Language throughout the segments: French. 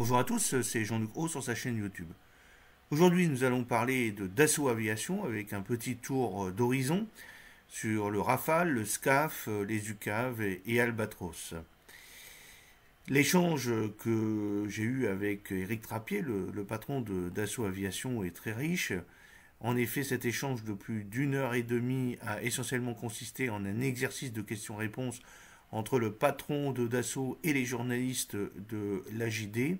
Bonjour à tous, c'est Jean-Luc Haut sur sa chaîne YouTube. Aujourd'hui, nous allons parler de Dassault Aviation avec un petit tour euh, d'horizon sur le Rafale, le SCAF, euh, les UCAV et, Albatros. L'échange que j'ai eu avec Eric Trappier, le, le patron de Dassault Aviation, est très riche. En effet, cet échange de plus d'une heure et demie a essentiellement consisté en un exercice de questions-réponses entre le patron de Dassault et les journalistes de l'AJD.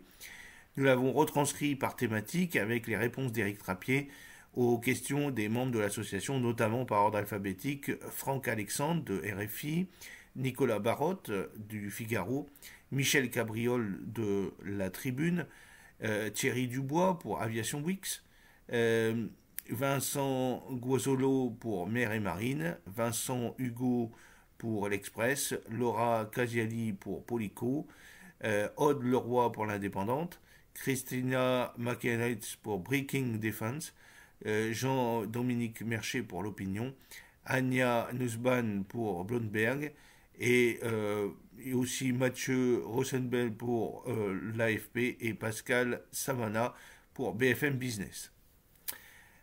Nous l'avons retranscrit par thématique avec les réponses d'Éric Trappier aux questions des membres de l'association, notamment par ordre alphabétique Franck Alexandre de RFI, Nicolas Barotte du Figaro, Michel Cabriol de La Tribune, euh, Thierry Dubois pour Aviation Wix, euh, Vincent Guazolo pour Mer et Marine, Vincent Hugo pour l'Express, Laura Casiali pour Polico, euh, Aude Leroy pour l'Indépendante, Christina McEnitz pour Breaking Defense, euh, Jean-Dominique Mercher pour L'Opinion, Anya Nussbaum pour Bloomberg, et, euh, aussi Mathieu Rosenbel pour euh, l'AFP et Pascal Savana pour BFM Business.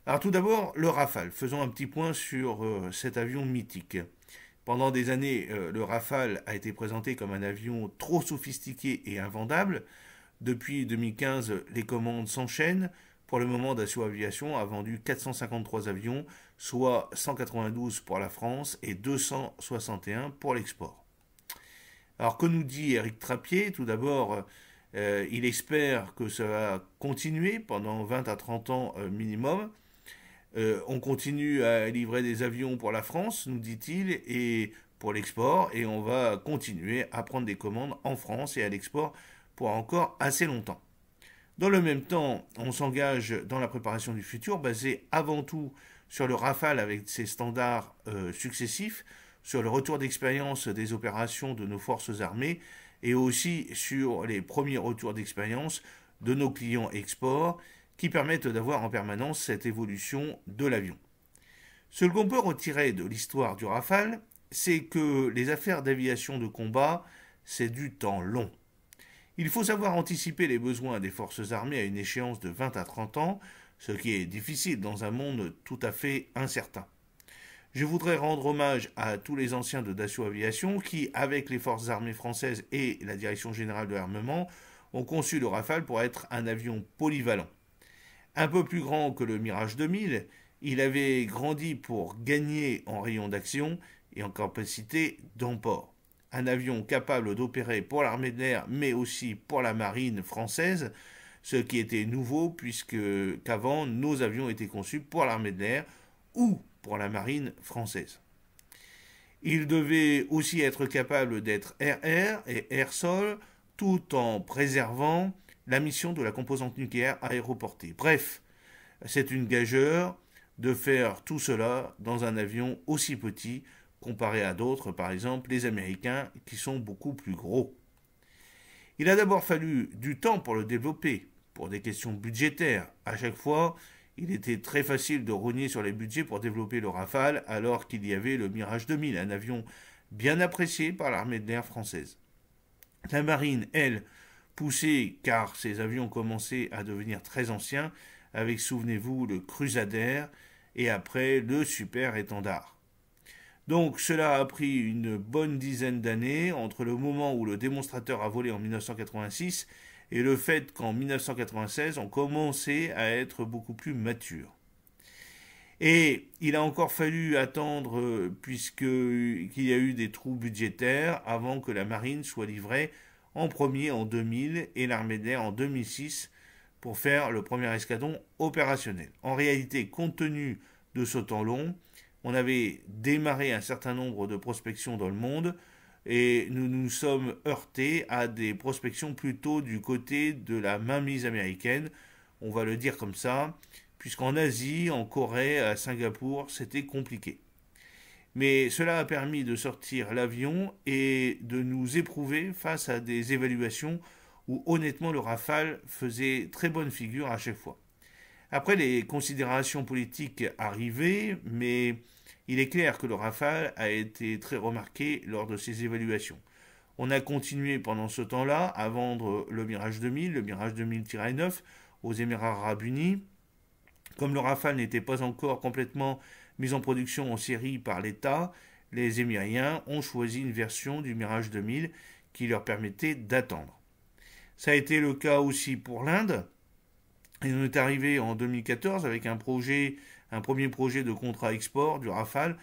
Alors tout d'abord, le Rafale. Faisons un petit point sur cet avion mythique. Pendant des années, euh, le Rafale a été présenté comme un avion trop sophistiqué et invendable. Depuis 2015, les commandes s'enchaînent. Pour le moment, Dassault Aviation a vendu 453 avions, soit 192 pour la France et 261 pour l'export. Alors que nous dit Eric Trappier Tout d'abord, euh, il espère que ça va continuer pendant 20 à 30 ans euh, minimum. Euh, on continue à livrer des avions pour la France, nous dit-il, et pour l'export, et on va continuer à prendre des commandes en France et à l'export pour encore assez longtemps. Dans le même temps, on s'engage dans la préparation du futur, basé avant tout sur le Rafale avec ses standards euh, successifs, sur le retour d'expérience des opérations de nos forces armées, et aussi sur les premiers retours d'expérience de nos clients export qui permettent d'avoir en permanence cette évolution de l'avion. Ce qu'on peut retirer de l'histoire du Rafale, c'est que les affaires d'aviation de combat, c'est du temps long. Il faut savoir anticiper les besoins des forces armées à une échéance de 20 à 30 ans, ce qui est difficile dans un monde tout à fait incertain. Je voudrais rendre hommage à tous les anciens de Dassault Aviation qui, avec les forces armées françaises et la Direction générale de l'armement, ont conçu le Rafale pour être un avion polyvalent. Un peu plus grand que le Mirage 2000, il avait grandi pour gagner en rayon d'action et en capacité d'emport. Un avion capable d'opérer pour l'armée de l'air mais aussi pour la marine française, ce qui était nouveau puisque qu'avant nos avions étaient conçus pour l'armée de l'air ou pour la marine française. Il devait aussi être capable d'être air-air et air-sol tout en préservant la mission de la composante nucléaire aéroportée. Bref, c'est une gageure de faire tout cela dans un avion aussi petit comparé à d'autres, par exemple les Américains, qui sont beaucoup plus gros. Il a d'abord fallu du temps pour le développer, pour des questions budgétaires. À chaque fois, il était très facile de rogner sur les budgets pour développer le Rafale, alors qu'il y avait le Mirage 2000, un avion bien apprécié par l'armée de l'air française. La marine, elle, poussé car ces avions commençaient à devenir très anciens, avec, souvenez-vous, le Crusader et après le Super Étendard. Donc cela a pris une bonne dizaine d'années entre le moment où le démonstrateur a volé en 1986 et le fait qu'en 1996 on commençait à être beaucoup plus mature. Et il a encore fallu attendre puisqu'il y a eu des trous budgétaires avant que la marine soit livrée en premier en 2000 et l'armée d'air en 2006 pour faire le premier escadron opérationnel. En réalité, compte tenu de ce temps long, on avait démarré un certain nombre de prospections dans le monde et nous nous sommes heurtés à des prospections plutôt du côté de la mainmise américaine, on va le dire comme ça, puisqu'en Asie, en Corée, à Singapour, c'était compliqué. Mais cela a permis de sortir l'avion et de nous éprouver face à des évaluations où honnêtement le Rafale faisait très bonne figure à chaque fois. Après les considérations politiques arrivées, mais il est clair que le Rafale a été très remarqué lors de ces évaluations. On a continué pendant ce temps-là à vendre le Mirage 2000, le Mirage 2000-9 aux Émirats arabes unis. Comme le Rafale n'était pas encore complètement Mise en production en série par l'État, les Émiriens ont choisi une version du Mirage 2000 qui leur permettait d'attendre. Ça a été le cas aussi pour l'Inde. Il en est arrivé en 2014 avec un projet, un premier projet de contrat export du Rafale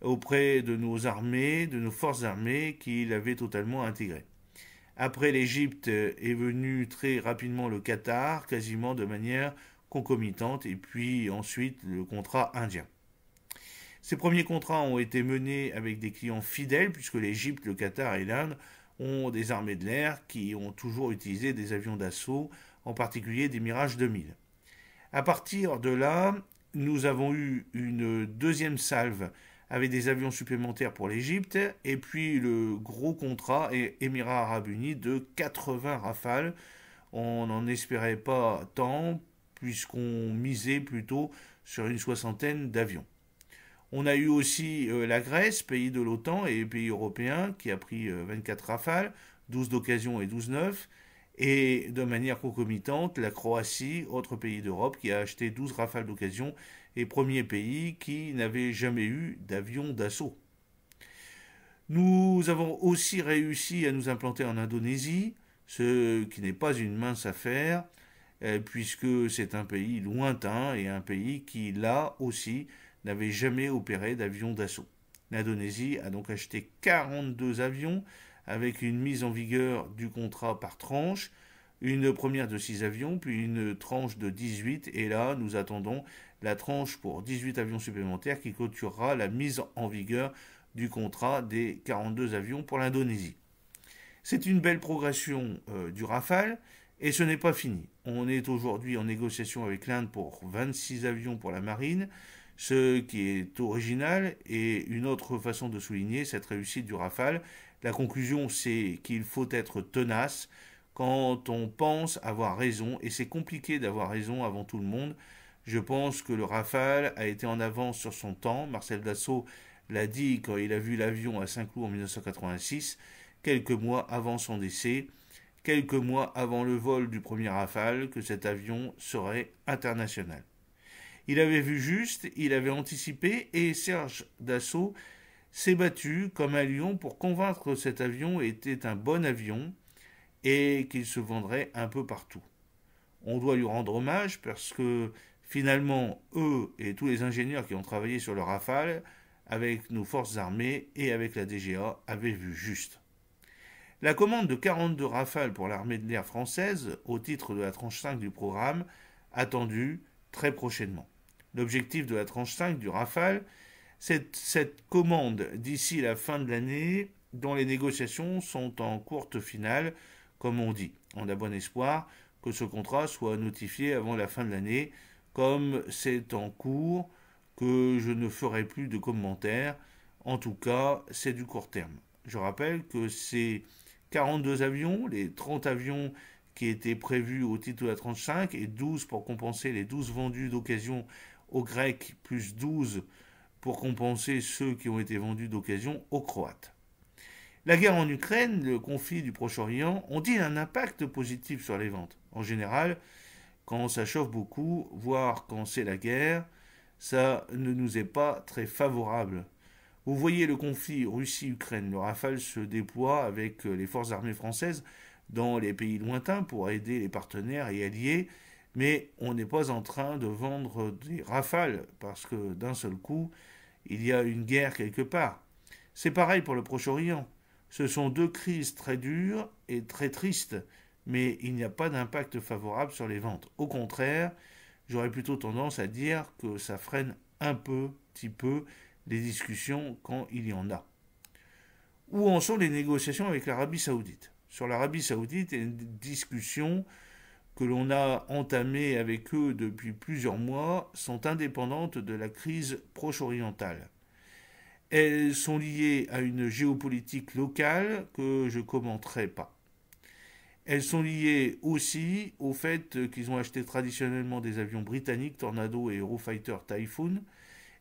auprès de nos armées, de nos forces armées qui l'avaient totalement intégré. Après l'Égypte est venu très rapidement le Qatar, quasiment de manière concomitante, et puis ensuite le contrat indien. Ces premiers contrats ont été menés avec des clients fidèles, puisque l'Égypte, le Qatar et l'Inde ont des armées de l'air qui ont toujours utilisé des avions d'assaut, en particulier des Mirage 2000. À partir de là, nous avons eu une deuxième salve avec des avions supplémentaires pour l'Égypte, et puis le gros contrat est Émirats arabes unis de 80 rafales. On n'en espérait pas tant, puisqu'on misait plutôt sur une soixantaine d'avions. On a eu aussi euh, la Grèce, pays de l'OTAN et pays européen, qui a pris 24 euh, rafales, 12 d'occasion et 12 neufs. Et de manière concomitante, la Croatie, autre pays d'Europe, qui a acheté 12 rafales d'occasion et premier pays qui n'avait jamais eu d'avion d'assaut. Nous avons aussi réussi à nous implanter en Indonésie, ce qui n'est pas une mince affaire, euh, puisque c'est un pays lointain et un pays qui, là aussi, n'avait jamais opéré d'avions d'assaut. L'Indonésie a donc acheté 42 avions avec une mise en vigueur du contrat par tranche, une première de 6 avions, puis une tranche de 18, et là nous attendons la tranche pour 18 avions supplémentaires qui clôturera la mise en vigueur du contrat des 42 avions pour l'Indonésie. C'est une belle progression euh, du Rafale, et ce n'est pas fini. On est aujourd'hui en négociation avec l'Inde pour 26 avions pour la marine, ce qui est original et une autre façon de souligner cette réussite du Rafale, la conclusion c'est qu'il faut être tenace quand on pense avoir raison, et c'est compliqué d'avoir raison avant tout le monde. Je pense que le Rafale a été en avance sur son temps. Marcel Dassault l'a dit quand il a vu l'avion à Saint-Cloud en 1986, quelques mois avant son décès, quelques mois avant le vol du premier Rafale, que cet avion serait international. Il avait vu juste, il avait anticipé, et Serge Dassault s'est battu comme un lion pour convaincre que cet avion était un bon avion et qu'il se vendrait un peu partout. On doit lui rendre hommage parce que finalement, eux et tous les ingénieurs qui ont travaillé sur le Rafale, avec nos forces armées et avec la DGA, avaient vu juste. La commande de 42 Rafales pour l'armée de l'air française, au titre de la tranche 5 du programme, attendue très prochainement. L'objectif de la tranche 5 du Rafale, c'est cette commande d'ici la fin de l'année dont les négociations sont en courte finale, comme on dit. On a bon espoir que ce contrat soit notifié avant la fin de l'année, comme c'est en cours, que je ne ferai plus de commentaires. En tout cas, c'est du court terme. Je rappelle que ces 42 avions, les 30 avions qui étaient prévus au titre de la tranche 5 et 12 pour compenser les 12 vendus d'occasion aux Grecs, plus 12 pour compenser ceux qui ont été vendus d'occasion aux Croates. La guerre en Ukraine, le conflit du Proche-Orient ont dit un impact positif sur les ventes En général, quand ça chauffe beaucoup, voire quand c'est la guerre, ça ne nous est pas très favorable. Vous voyez le conflit Russie-Ukraine, le Rafale se déploie avec les forces armées françaises dans les pays lointains pour aider les partenaires et alliés mais on n'est pas en train de vendre des rafales, parce que d'un seul coup, il y a une guerre quelque part. C'est pareil pour le Proche-Orient. Ce sont deux crises très dures et très tristes, mais il n'y a pas d'impact favorable sur les ventes. Au contraire, j'aurais plutôt tendance à dire que ça freine un peu, petit peu, les discussions quand il y en a. Où en sont les négociations avec l'Arabie saoudite Sur l'Arabie saoudite, il y a une discussion que l'on a entamé avec eux depuis plusieurs mois sont indépendantes de la crise proche-orientale. Elles sont liées à une géopolitique locale que je commenterai pas. Elles sont liées aussi au fait qu'ils ont acheté traditionnellement des avions britanniques, Tornado et Eurofighter Typhoon,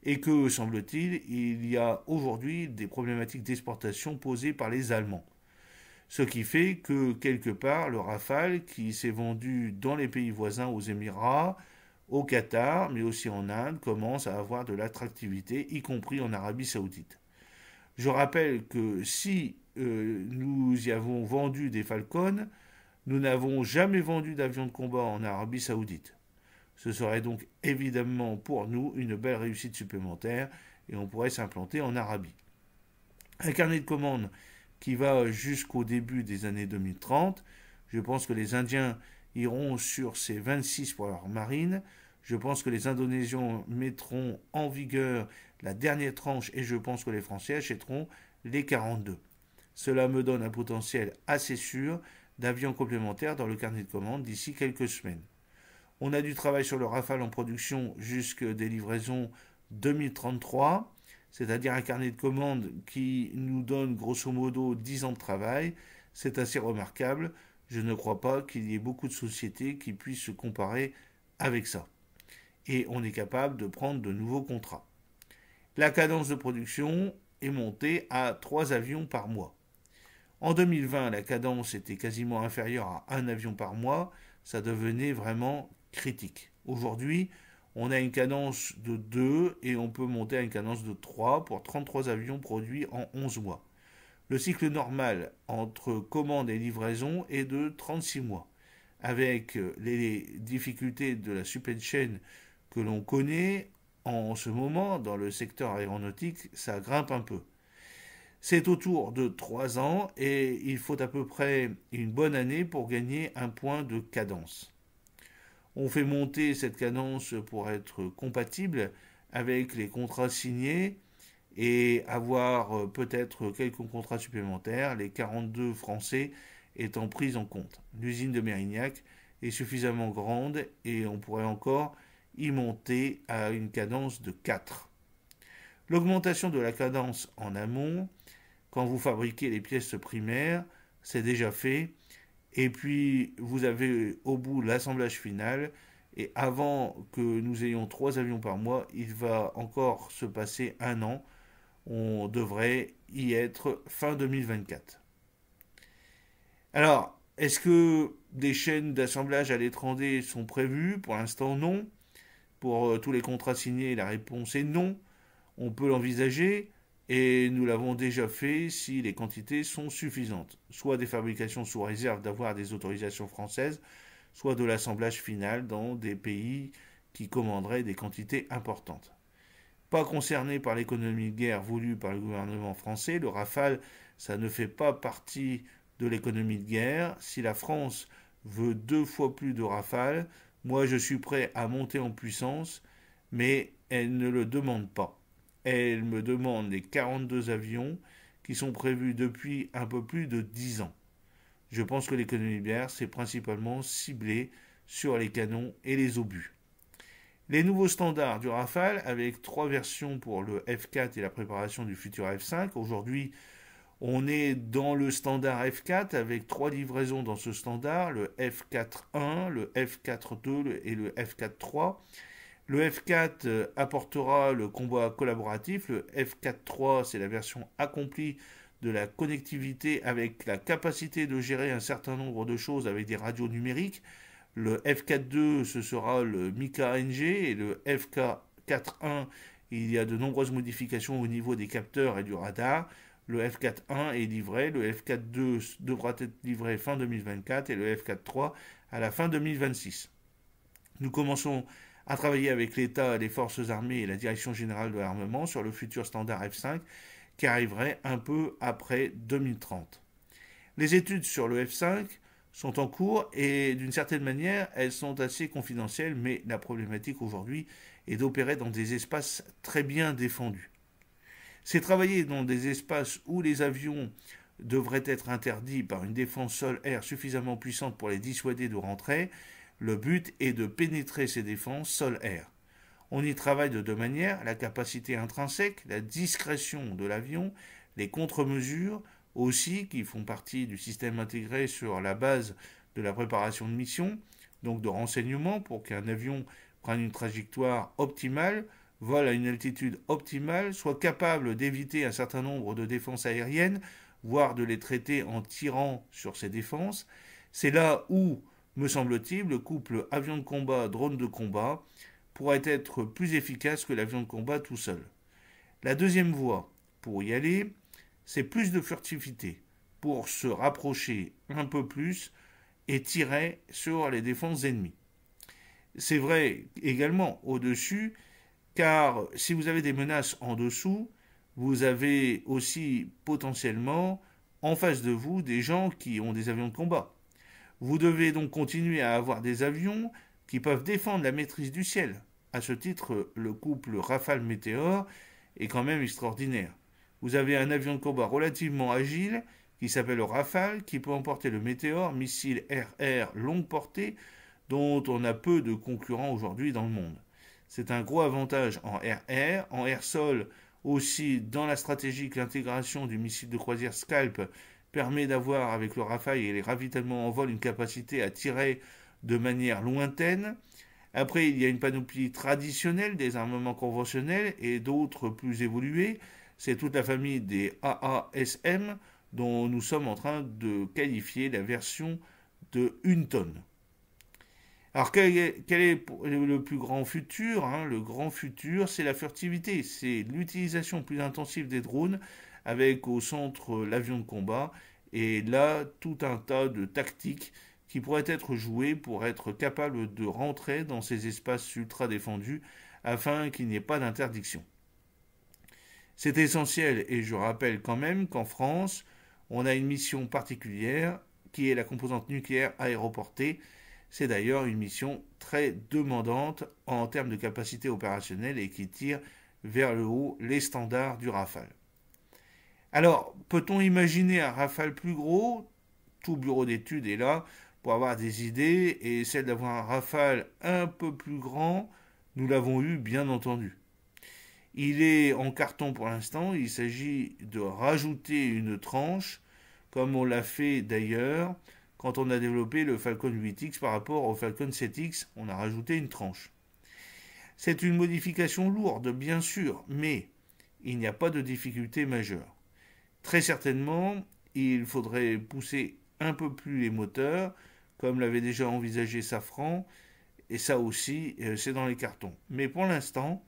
et que, semble-t-il, il y a aujourd'hui des problématiques d'exportation posées par les Allemands. Ce qui fait que, quelque part, le Rafale, qui s'est vendu dans les pays voisins aux Émirats, au Qatar, mais aussi en Inde, commence à avoir de l'attractivité, y compris en Arabie saoudite. Je rappelle que si euh, nous y avons vendu des Falcons, nous n'avons jamais vendu d'avions de combat en Arabie saoudite. Ce serait donc évidemment pour nous une belle réussite supplémentaire et on pourrait s'implanter en Arabie. Un carnet de commandes qui va jusqu'au début des années 2030. Je pense que les Indiens iront sur ces 26 pour leur marine. Je pense que les Indonésiens mettront en vigueur la dernière tranche et je pense que les Français achèteront les 42. Cela me donne un potentiel assez sûr d'avions complémentaires dans le carnet de commandes d'ici quelques semaines. On a du travail sur le Rafale en production jusque des livraisons 2033 c'est-à-dire un carnet de commandes qui nous donne grosso modo 10 ans de travail, c'est assez remarquable. Je ne crois pas qu'il y ait beaucoup de sociétés qui puissent se comparer avec ça. Et on est capable de prendre de nouveaux contrats. La cadence de production est montée à 3 avions par mois. En 2020, la cadence était quasiment inférieure à 1 avion par mois. Ça devenait vraiment critique. Aujourd'hui, on a une cadence de 2 et on peut monter à une cadence de 3 pour 33 avions produits en 11 mois. Le cycle normal entre commande et livraison est de 36 mois. Avec les difficultés de la supply chain que l'on connaît en ce moment dans le secteur aéronautique, ça grimpe un peu. C'est autour de 3 ans et il faut à peu près une bonne année pour gagner un point de cadence. On fait monter cette cadence pour être compatible avec les contrats signés et avoir euh, peut-être quelques contrats supplémentaires, les 42 français étant pris en compte. L'usine de Mérignac est suffisamment grande et on pourrait encore y monter à une cadence de 4. L'augmentation de la cadence en amont, quand vous fabriquez les pièces primaires, c'est déjà fait et puis, vous avez au bout l'assemblage final. Et avant que nous ayons trois avions par mois, il va encore se passer un an. On devrait y être fin 2024. Alors, est-ce que des chaînes d'assemblage à l'étranger sont prévues Pour l'instant, non. Pour euh, tous les contrats signés, la réponse est non. On peut l'envisager et nous l'avons déjà fait si les quantités sont suffisantes, soit des fabrications sous réserve d'avoir des autorisations françaises, soit de l'assemblage final dans des pays qui commanderaient des quantités importantes. Pas concerné par l'économie de guerre voulue par le gouvernement français, le Rafale, ça ne fait pas partie de l'économie de guerre. Si la France veut deux fois plus de Rafale, moi je suis prêt à monter en puissance, mais elle ne le demande pas elle me demande les 42 avions qui sont prévus depuis un peu plus de 10 ans. Je pense que l'économie bière s'est principalement ciblée sur les canons et les obus. Les nouveaux standards du Rafale, avec trois versions pour le F4 et la préparation du futur F5. Aujourd'hui, on est dans le standard F4 avec trois livraisons dans ce standard, le F4.1, le F4.2 et le F4.3. Le F4 euh, apportera le combat collaboratif. Le f 4 3 c'est la version accomplie de la connectivité avec la capacité de gérer un certain nombre de choses avec des radios numériques. Le f 4 2 ce sera le Mika NG et le 4 1 il y a de nombreuses modifications au niveau des capteurs et du radar. Le f 4 1 est livré, le f 4 2 devra être livré fin 2024 et le f 4 3 à la fin 2026. Nous commençons à travailler avec l'État, les forces armées et la Direction générale de l'armement sur le futur standard F5 qui arriverait un peu après 2030. Les études sur le F5 sont en cours et d'une certaine manière elles sont assez confidentielles mais la problématique aujourd'hui est d'opérer dans des espaces très bien défendus. C'est travailler dans des espaces où les avions devraient être interdits par une défense sol-air suffisamment puissante pour les dissuader de rentrer le but est de pénétrer ces défenses sol-air. On y travaille de deux manières, la capacité intrinsèque, la discrétion de l'avion, les contre-mesures aussi qui font partie du système intégré sur la base de la préparation de mission, donc de renseignement pour qu'un avion prenne une trajectoire optimale, vole à une altitude optimale, soit capable d'éviter un certain nombre de défenses aériennes, voire de les traiter en tirant sur ces défenses. C'est là où me semble-t-il, le couple avion de combat, drone de combat pourrait être plus efficace que l'avion de combat tout seul. La deuxième voie, pour y aller, c'est plus de furtivité, pour se rapprocher un peu plus et tirer sur les défenses ennemies. C'est vrai également au-dessus, car si vous avez des menaces en dessous, vous avez aussi potentiellement en face de vous des gens qui ont des avions de combat. Vous devez donc continuer à avoir des avions qui peuvent défendre la maîtrise du ciel. À ce titre, le couple Rafale Météor est quand même extraordinaire. Vous avez un avion de combat relativement agile qui s'appelle Rafale, qui peut emporter le Météor, missile RR longue portée, dont on a peu de concurrents aujourd'hui dans le monde. C'est un gros avantage en RR, en air-sol aussi dans la stratégie que l'intégration du missile de croisière Scalp permet d'avoir avec le Rafale et les ravitaillements en vol une capacité à tirer de manière lointaine. Après, il y a une panoplie traditionnelle des armements conventionnels et d'autres plus évolués. C'est toute la famille des AASM dont nous sommes en train de qualifier la version de une tonne. Alors quel est le plus grand futur hein Le grand futur, c'est la furtivité, c'est l'utilisation plus intensive des drones avec au centre euh, l'avion de combat, et là tout un tas de tactiques qui pourraient être jouées pour être capable de rentrer dans ces espaces ultra défendus afin qu'il n'y ait pas d'interdiction. C'est essentiel et je rappelle quand même qu'en France, on a une mission particulière qui est la composante nucléaire aéroportée. C'est d'ailleurs une mission très demandante en termes de capacité opérationnelle et qui tire vers le haut les standards du Rafale. Alors, peut-on imaginer un rafale plus gros Tout bureau d'études est là pour avoir des idées et celle d'avoir un rafale un peu plus grand, nous l'avons eu bien entendu. Il est en carton pour l'instant, il s'agit de rajouter une tranche, comme on l'a fait d'ailleurs quand on a développé le Falcon 8X par rapport au Falcon 7X, on a rajouté une tranche. C'est une modification lourde, bien sûr, mais il n'y a pas de difficulté majeure. Très certainement, il faudrait pousser un peu plus les moteurs, comme l'avait déjà envisagé Safran, et ça aussi, euh, c'est dans les cartons. Mais pour l'instant,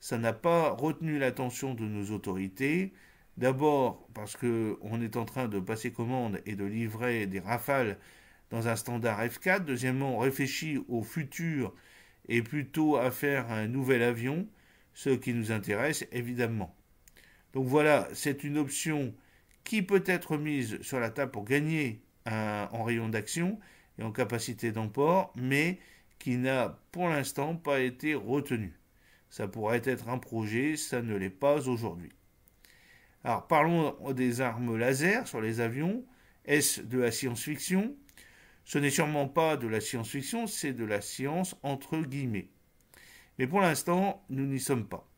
ça n'a pas retenu l'attention de nos autorités. D'abord parce qu'on est en train de passer commande et de livrer des rafales dans un standard F4. Deuxièmement, on réfléchit au futur et plutôt à faire un nouvel avion, ce qui nous intéresse évidemment. Donc voilà, c'est une option qui peut être mise sur la table pour gagner euh, en rayon d'action et en capacité d'emport, mais qui n'a pour l'instant pas été retenue. Ça pourrait être un projet, ça ne l'est pas aujourd'hui. Alors parlons des armes laser sur les avions. Est-ce de la science-fiction Ce n'est sûrement pas de la science-fiction, c'est de la science entre guillemets. Mais pour l'instant, nous n'y sommes pas.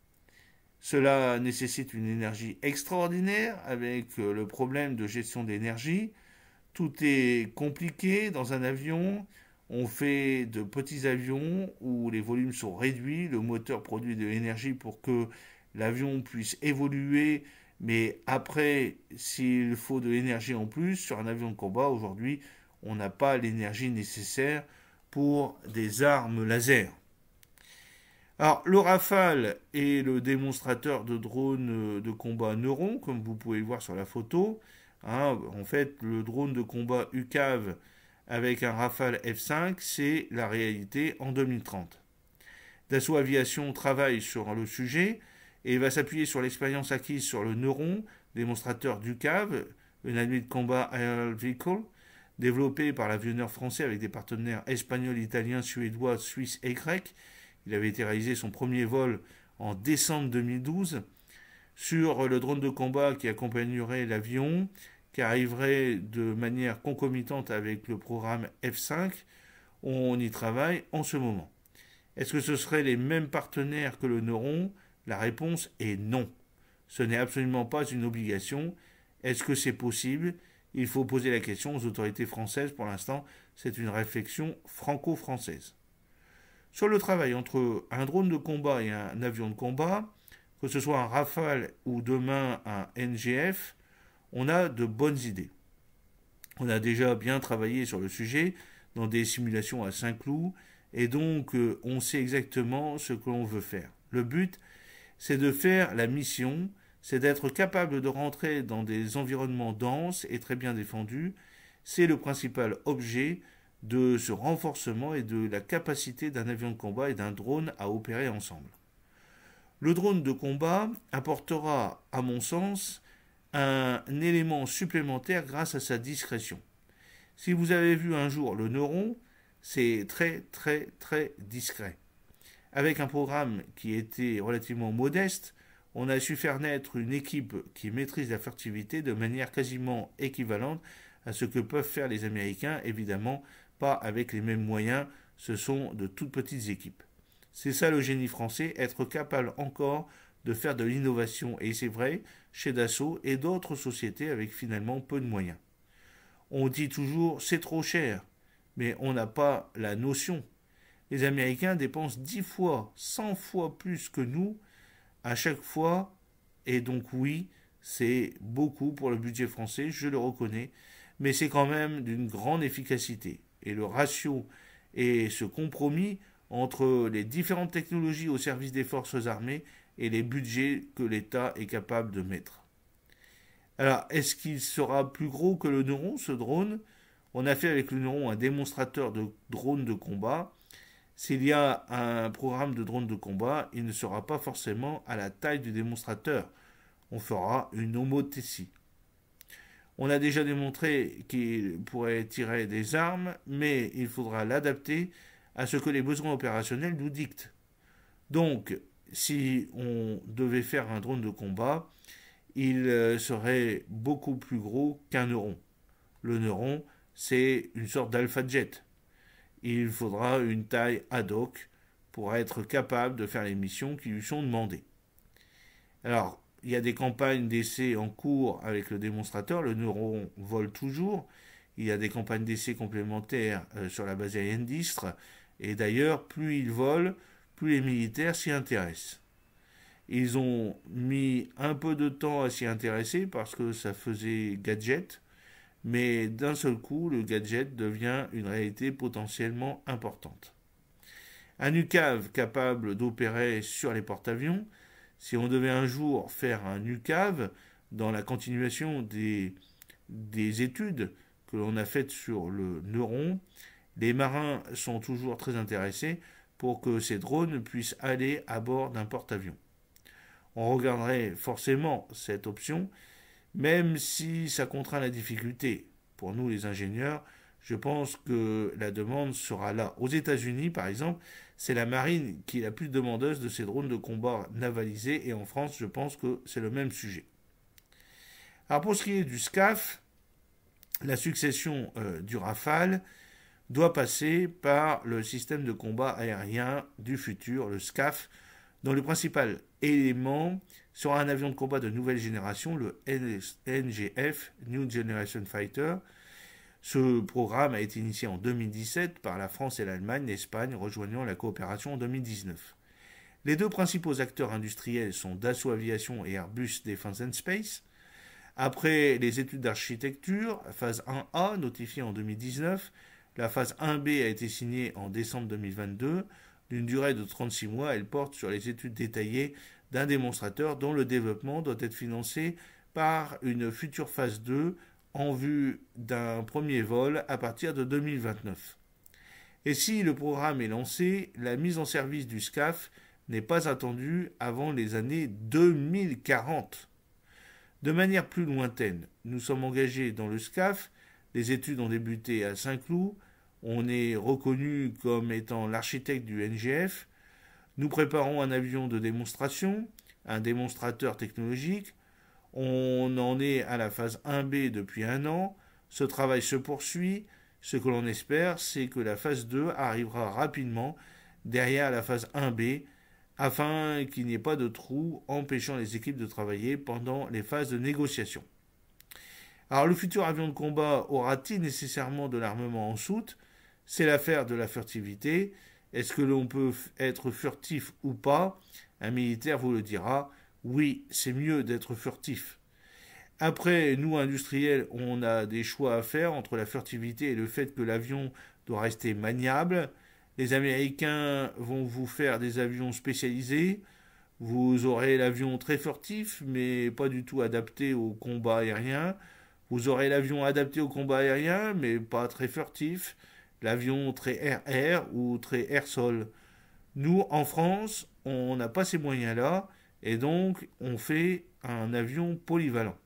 Cela nécessite une énergie extraordinaire avec euh, le problème de gestion d'énergie. Tout est compliqué dans un avion. On fait de petits avions où les volumes sont réduits. Le moteur produit de l'énergie pour que l'avion puisse évoluer. Mais après, s'il faut de l'énergie en plus, sur un avion de combat, aujourd'hui, on n'a pas l'énergie nécessaire pour des armes laser. Alors, le Rafale est le démonstrateur de drone euh, de combat Neuron, comme vous pouvez le voir sur la photo. Hein, en fait, le drone de combat UCAV avec un Rafale F5, c'est la réalité en 2030. Dassault Aviation travaille sur le sujet et va s'appuyer sur l'expérience acquise sur le Neuron, démonstrateur d'UCAV, une année de combat aerial vehicle, développé par l'avionneur français avec des partenaires espagnols, italiens, suédois, suisses et grecs, il avait été réalisé son premier vol en décembre 2012 sur le drone de combat qui accompagnerait l'avion, qui arriverait de manière concomitante avec le programme F5. On y travaille en ce moment. Est-ce que ce seraient les mêmes partenaires que le Neuron La réponse est non. Ce n'est absolument pas une obligation. Est-ce que c'est possible Il faut poser la question aux autorités françaises. Pour l'instant, c'est une réflexion franco-française. Sur le travail entre un drone de combat et un avion de combat, que ce soit un Rafale ou demain un NGF, on a de bonnes idées. On a déjà bien travaillé sur le sujet dans des simulations à Saint-Cloud et donc euh, on sait exactement ce que l'on veut faire. Le but, c'est de faire la mission, c'est d'être capable de rentrer dans des environnements denses et très bien défendus. C'est le principal objet de ce renforcement et de la capacité d'un avion de combat et d'un drone à opérer ensemble. Le drone de combat apportera, à mon sens, un élément supplémentaire grâce à sa discrétion. Si vous avez vu un jour le Neuron, c'est très très très discret. Avec un programme qui était relativement modeste, on a su faire naître une équipe qui maîtrise la furtivité de manière quasiment équivalente à ce que peuvent faire les Américains, évidemment avec les mêmes moyens, ce sont de toutes petites équipes. C'est ça le génie français, être capable encore de faire de l'innovation, et c'est vrai, chez Dassault et d'autres sociétés avec finalement peu de moyens. On dit toujours c'est trop cher, mais on n'a pas la notion. Les Américains dépensent dix fois, cent fois plus que nous à chaque fois, et donc oui, c'est beaucoup pour le budget français, je le reconnais, mais c'est quand même d'une grande efficacité et le ratio et ce compromis entre les différentes technologies au service des forces armées et les budgets que l'État est capable de mettre. Alors, est-ce qu'il sera plus gros que le Neuron, ce drone On a fait avec le Neuron un démonstrateur de drone de combat. S'il y a un programme de drone de combat, il ne sera pas forcément à la taille du démonstrateur. On fera une homothétie. On a déjà démontré qu'il pourrait tirer des armes, mais il faudra l'adapter à ce que les besoins opérationnels nous dictent. Donc, si on devait faire un drone de combat, il euh, serait beaucoup plus gros qu'un neuron. Le neuron, c'est une sorte d'alpha jet. Il faudra une taille ad hoc pour être capable de faire les missions qui lui sont demandées. Alors, il y a des campagnes d'essais en cours avec le démonstrateur, le neuron vole toujours. Il y a des campagnes d'essais complémentaires euh, sur la base aérienne d'Istre. Et d'ailleurs, plus il vole, plus les militaires s'y intéressent. Ils ont mis un peu de temps à s'y intéresser parce que ça faisait gadget, mais d'un seul coup, le gadget devient une réalité potentiellement importante. Un UCAV capable d'opérer sur les porte-avions, si on devait un jour faire un UCAV dans la continuation des, études que l'on a faites sur le neuron, les marins sont toujours très intéressés pour que ces drones puissent aller à bord d'un porte-avions. On regarderait forcément cette option, même si ça contraint la difficulté. Pour nous les ingénieurs, je pense que la demande sera là. Aux États-Unis, par exemple, c'est la marine qui est la plus demandeuse de ces drones de combat navalisés, et en France, je pense que c'est le même sujet. Alors pour ce qui est du SCAF, la succession euh, du Rafale doit passer par le système de combat aérien du futur, le SCAF, dont le principal élément sera un avion de combat de nouvelle génération, le NGF, New Generation Fighter, ce programme a été initié en 2017 par la France et l'Allemagne, l'Espagne rejoignant la coopération en 2019. Les deux principaux acteurs industriels sont Dassault Aviation et Airbus Defence and Space. Après les études d'architecture, phase 1A notifiée en 2019, la phase 1B a été signée en décembre 2022. D'une durée de 36 mois, elle porte sur les études détaillées d'un démonstrateur dont le développement doit être financé par une future phase 2 en vue d'un premier vol à partir de 2029. Et si le programme est lancé, la mise en service du SCAF n'est pas attendue avant les années 2040. De manière plus lointaine, nous sommes engagés dans le SCAF, les études ont débuté à Saint-Cloud, on est reconnu comme étant l'architecte du NGF, nous préparons un avion de démonstration, un démonstrateur technologique, on en est à la phase 1B depuis un an. Ce travail se poursuit. Ce que l'on espère, c'est que la phase 2 arrivera rapidement derrière la phase 1B afin qu'il n'y ait pas de trou empêchant les équipes de travailler pendant les phases de négociation. Alors le futur avion de combat aura-t-il nécessairement de l'armement en soute C'est l'affaire de la furtivité. Est-ce que l'on peut être furtif ou pas Un militaire vous le dira. Oui, c'est mieux d'être furtif. Après, nous, industriels, on a des choix à faire entre la furtivité et le fait que l'avion doit rester maniable. Les Américains vont vous faire des avions spécialisés. Vous aurez l'avion très furtif, mais pas du tout adapté au combat aérien. Vous aurez l'avion adapté au combat aérien, mais pas très furtif. L'avion très air-air ou très air-sol. Nous, en France, on n'a pas ces moyens-là. Et donc, on fait un avion polyvalent.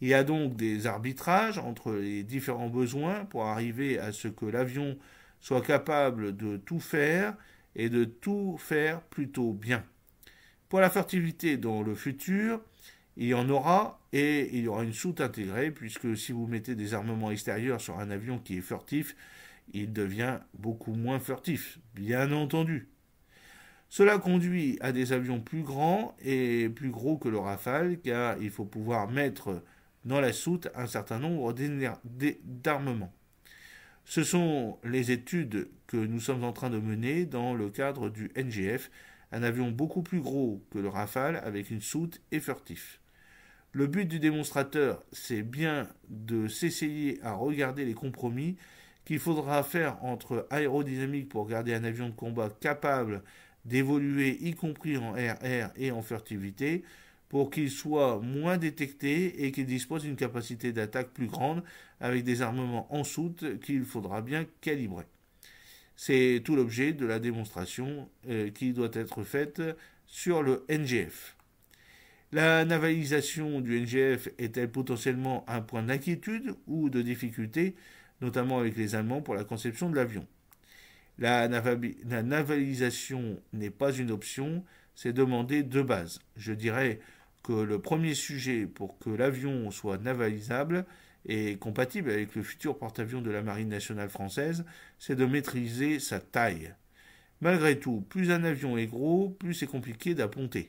Il y a donc des arbitrages entre les différents besoins pour arriver à ce que l'avion soit capable de tout faire et de tout faire plutôt bien. Pour la furtivité dans le futur, il y en aura et il y aura une soute intégrée puisque si vous mettez des armements extérieurs sur un avion qui est furtif, il devient beaucoup moins furtif, bien entendu. Cela conduit à des avions plus grands et plus gros que le Rafale, car il faut pouvoir mettre dans la soute un certain nombre d'armements. Ce sont les études que nous sommes en train de mener dans le cadre du NGF, un avion beaucoup plus gros que le Rafale avec une soute et furtif. Le but du démonstrateur, c'est bien de s'essayer à regarder les compromis qu'il faudra faire entre aérodynamique pour garder un avion de combat capable d'évoluer, y compris en RR et en furtivité, pour qu'ils soient moins détecté et qu'il dispose d'une capacité d'attaque plus grande avec des armements en soute qu'il faudra bien calibrer. C'est tout l'objet de la démonstration euh, qui doit être faite sur le NGF. La navalisation du NGF est-elle potentiellement un point d'inquiétude ou de difficulté, notamment avec les Allemands pour la conception de l'avion la, navalisation n'est pas une option, c'est demander de base. Je dirais que le premier sujet pour que l'avion soit navalisable et compatible avec le futur porte-avions de la Marine nationale française, c'est de maîtriser sa taille. Malgré tout, plus un avion est gros, plus c'est compliqué d'apponter.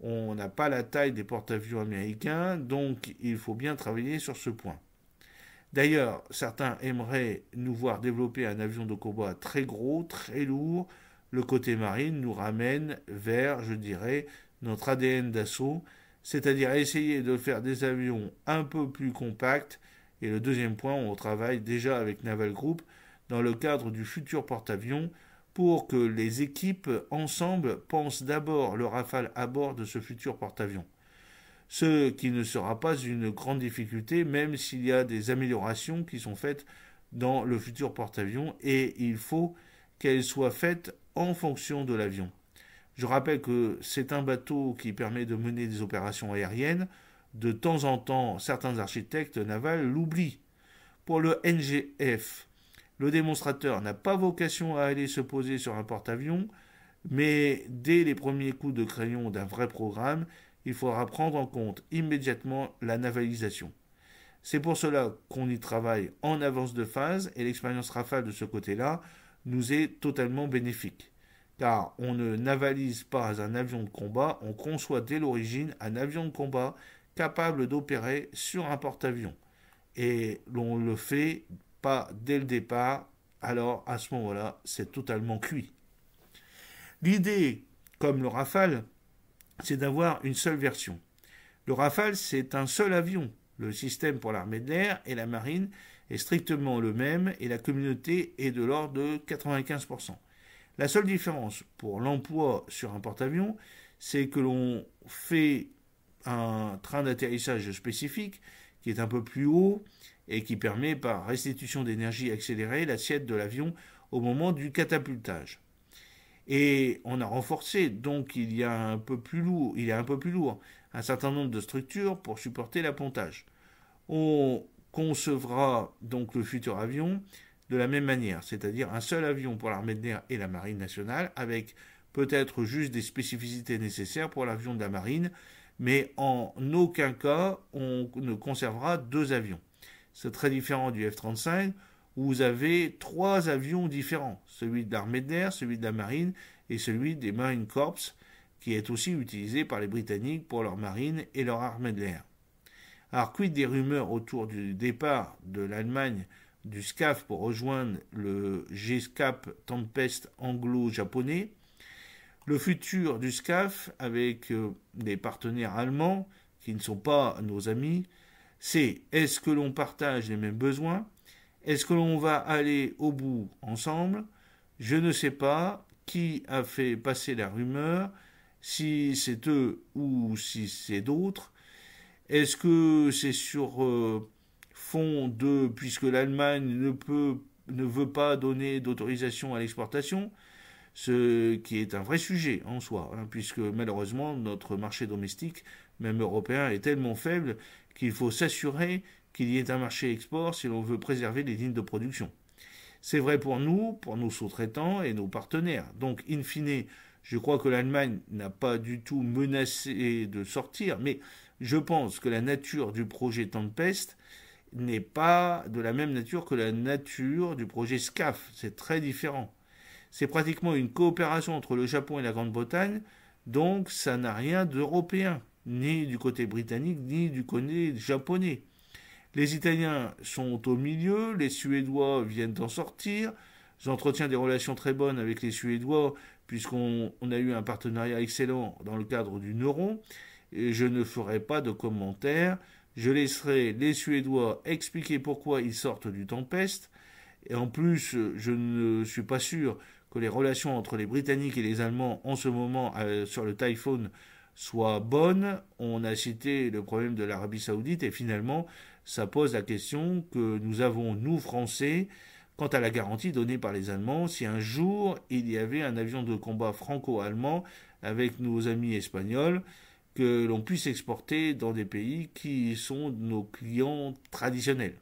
On n'a pas la taille des porte-avions américains, donc il faut bien travailler sur ce point. D'ailleurs, certains aimeraient nous voir développer un avion de combat très gros, très lourd. Le côté marine nous ramène vers, je dirais, notre ADN d'assaut, c'est-à-dire essayer de faire des avions un peu plus compacts. Et le deuxième point, on travaille déjà avec Naval Group dans le cadre du futur porte-avions pour que les équipes ensemble pensent d'abord le Rafale à bord de ce futur porte-avions ce qui ne sera pas une grande difficulté, même s'il y a des améliorations qui sont faites dans le futur porte-avions, et il faut qu'elles soient faites en fonction de l'avion. Je rappelle que c'est un bateau qui permet de mener des opérations aériennes. De temps en temps, certains architectes navals l'oublient. Pour le NGF, le démonstrateur n'a pas vocation à aller se poser sur un porte-avions, mais dès les premiers coups de crayon d'un vrai programme, il faudra prendre en compte immédiatement la navalisation. C'est pour cela qu'on y travaille en avance de phase et l'expérience Rafale de ce côté-là nous est totalement bénéfique. Car on ne navalise pas un avion de combat, on conçoit dès l'origine un avion de combat capable d'opérer sur un porte-avions. Et l'on le fait pas dès le départ, alors à ce moment-là, c'est totalement cuit. L'idée, comme le Rafale, c'est d'avoir une seule version. Le Rafale, c'est un seul avion. Le système pour l'armée de l'air et la marine est strictement le même et la communauté est de l'ordre de 95%. La seule différence pour l'emploi sur un porte-avions, c'est que l'on fait un train d'atterrissage spécifique qui est un peu plus haut et qui permet par restitution d'énergie accélérée l'assiette de l'avion au moment du catapultage. Et on a renforcé, donc il y a un peu plus lourd, il un peu plus lourd, un certain nombre de structures pour supporter l'appontage. On concevra donc le futur avion de la même manière, c'est-à-dire un seul avion pour l'armée de l'air et la marine nationale, avec peut-être juste des spécificités nécessaires pour l'avion de la marine, mais en aucun cas on ne conservera deux avions. C'est très différent du F-35 vous avez trois avions différents, celui de l'armée de l'air, celui de la marine et celui des Marine Corps, qui est aussi utilisé par les Britanniques pour leur marine et leur armée de l'air. Alors, quid des rumeurs autour du départ de l'Allemagne du SCAF pour rejoindre le GSCAP Tempest anglo-japonais Le futur du SCAF avec euh, des partenaires allemands qui ne sont pas nos amis, c'est est-ce que l'on partage les mêmes besoins est-ce que l'on va aller au bout ensemble Je ne sais pas qui a fait passer la rumeur, si c'est eux ou si c'est d'autres. Est-ce que c'est sur euh, fond de, puisque l'Allemagne ne, peut, ne veut pas donner d'autorisation à l'exportation, ce qui est un vrai sujet en soi, hein, puisque malheureusement notre marché domestique, même européen, est tellement faible qu'il faut s'assurer qu'il y ait un marché export si l'on veut préserver les lignes de production. C'est vrai pour nous, pour nos sous-traitants et nos partenaires. Donc, in fine, je crois que l'Allemagne n'a pas du tout menacé de sortir, mais je pense que la nature du projet Tempest n'est pas de la même nature que la nature du projet SCAF. C'est très différent. C'est pratiquement une coopération entre le Japon et la Grande-Bretagne, donc ça n'a rien d'européen, ni du côté britannique, ni du côté japonais. Les Italiens sont au milieu, les Suédois viennent d'en sortir. J'entretiens des relations très bonnes avec les Suédois, puisqu'on a eu un partenariat excellent dans le cadre du Neuron. Et je ne ferai pas de commentaires. Je laisserai les Suédois expliquer pourquoi ils sortent du Tempest. Et en plus, je ne suis pas sûr que les relations entre les Britanniques et les Allemands en ce moment euh, sur le Typhoon soient bonnes. On a cité le problème de l'Arabie Saoudite et finalement, ça pose la question que nous avons, nous, Français, quant à la garantie donnée par les Allemands si un jour il y avait un avion de combat franco-allemand avec nos amis espagnols que l'on puisse exporter dans des pays qui sont nos clients traditionnels.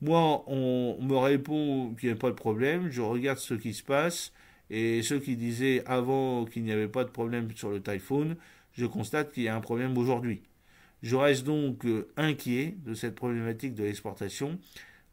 Moi, on me répond qu'il n'y a pas de problème, je regarde ce qui se passe, et ceux qui disaient avant qu'il n'y avait pas de problème sur le typhoon, je constate qu'il y a un problème aujourd'hui. Je reste donc euh, inquiet de cette problématique de l'exportation.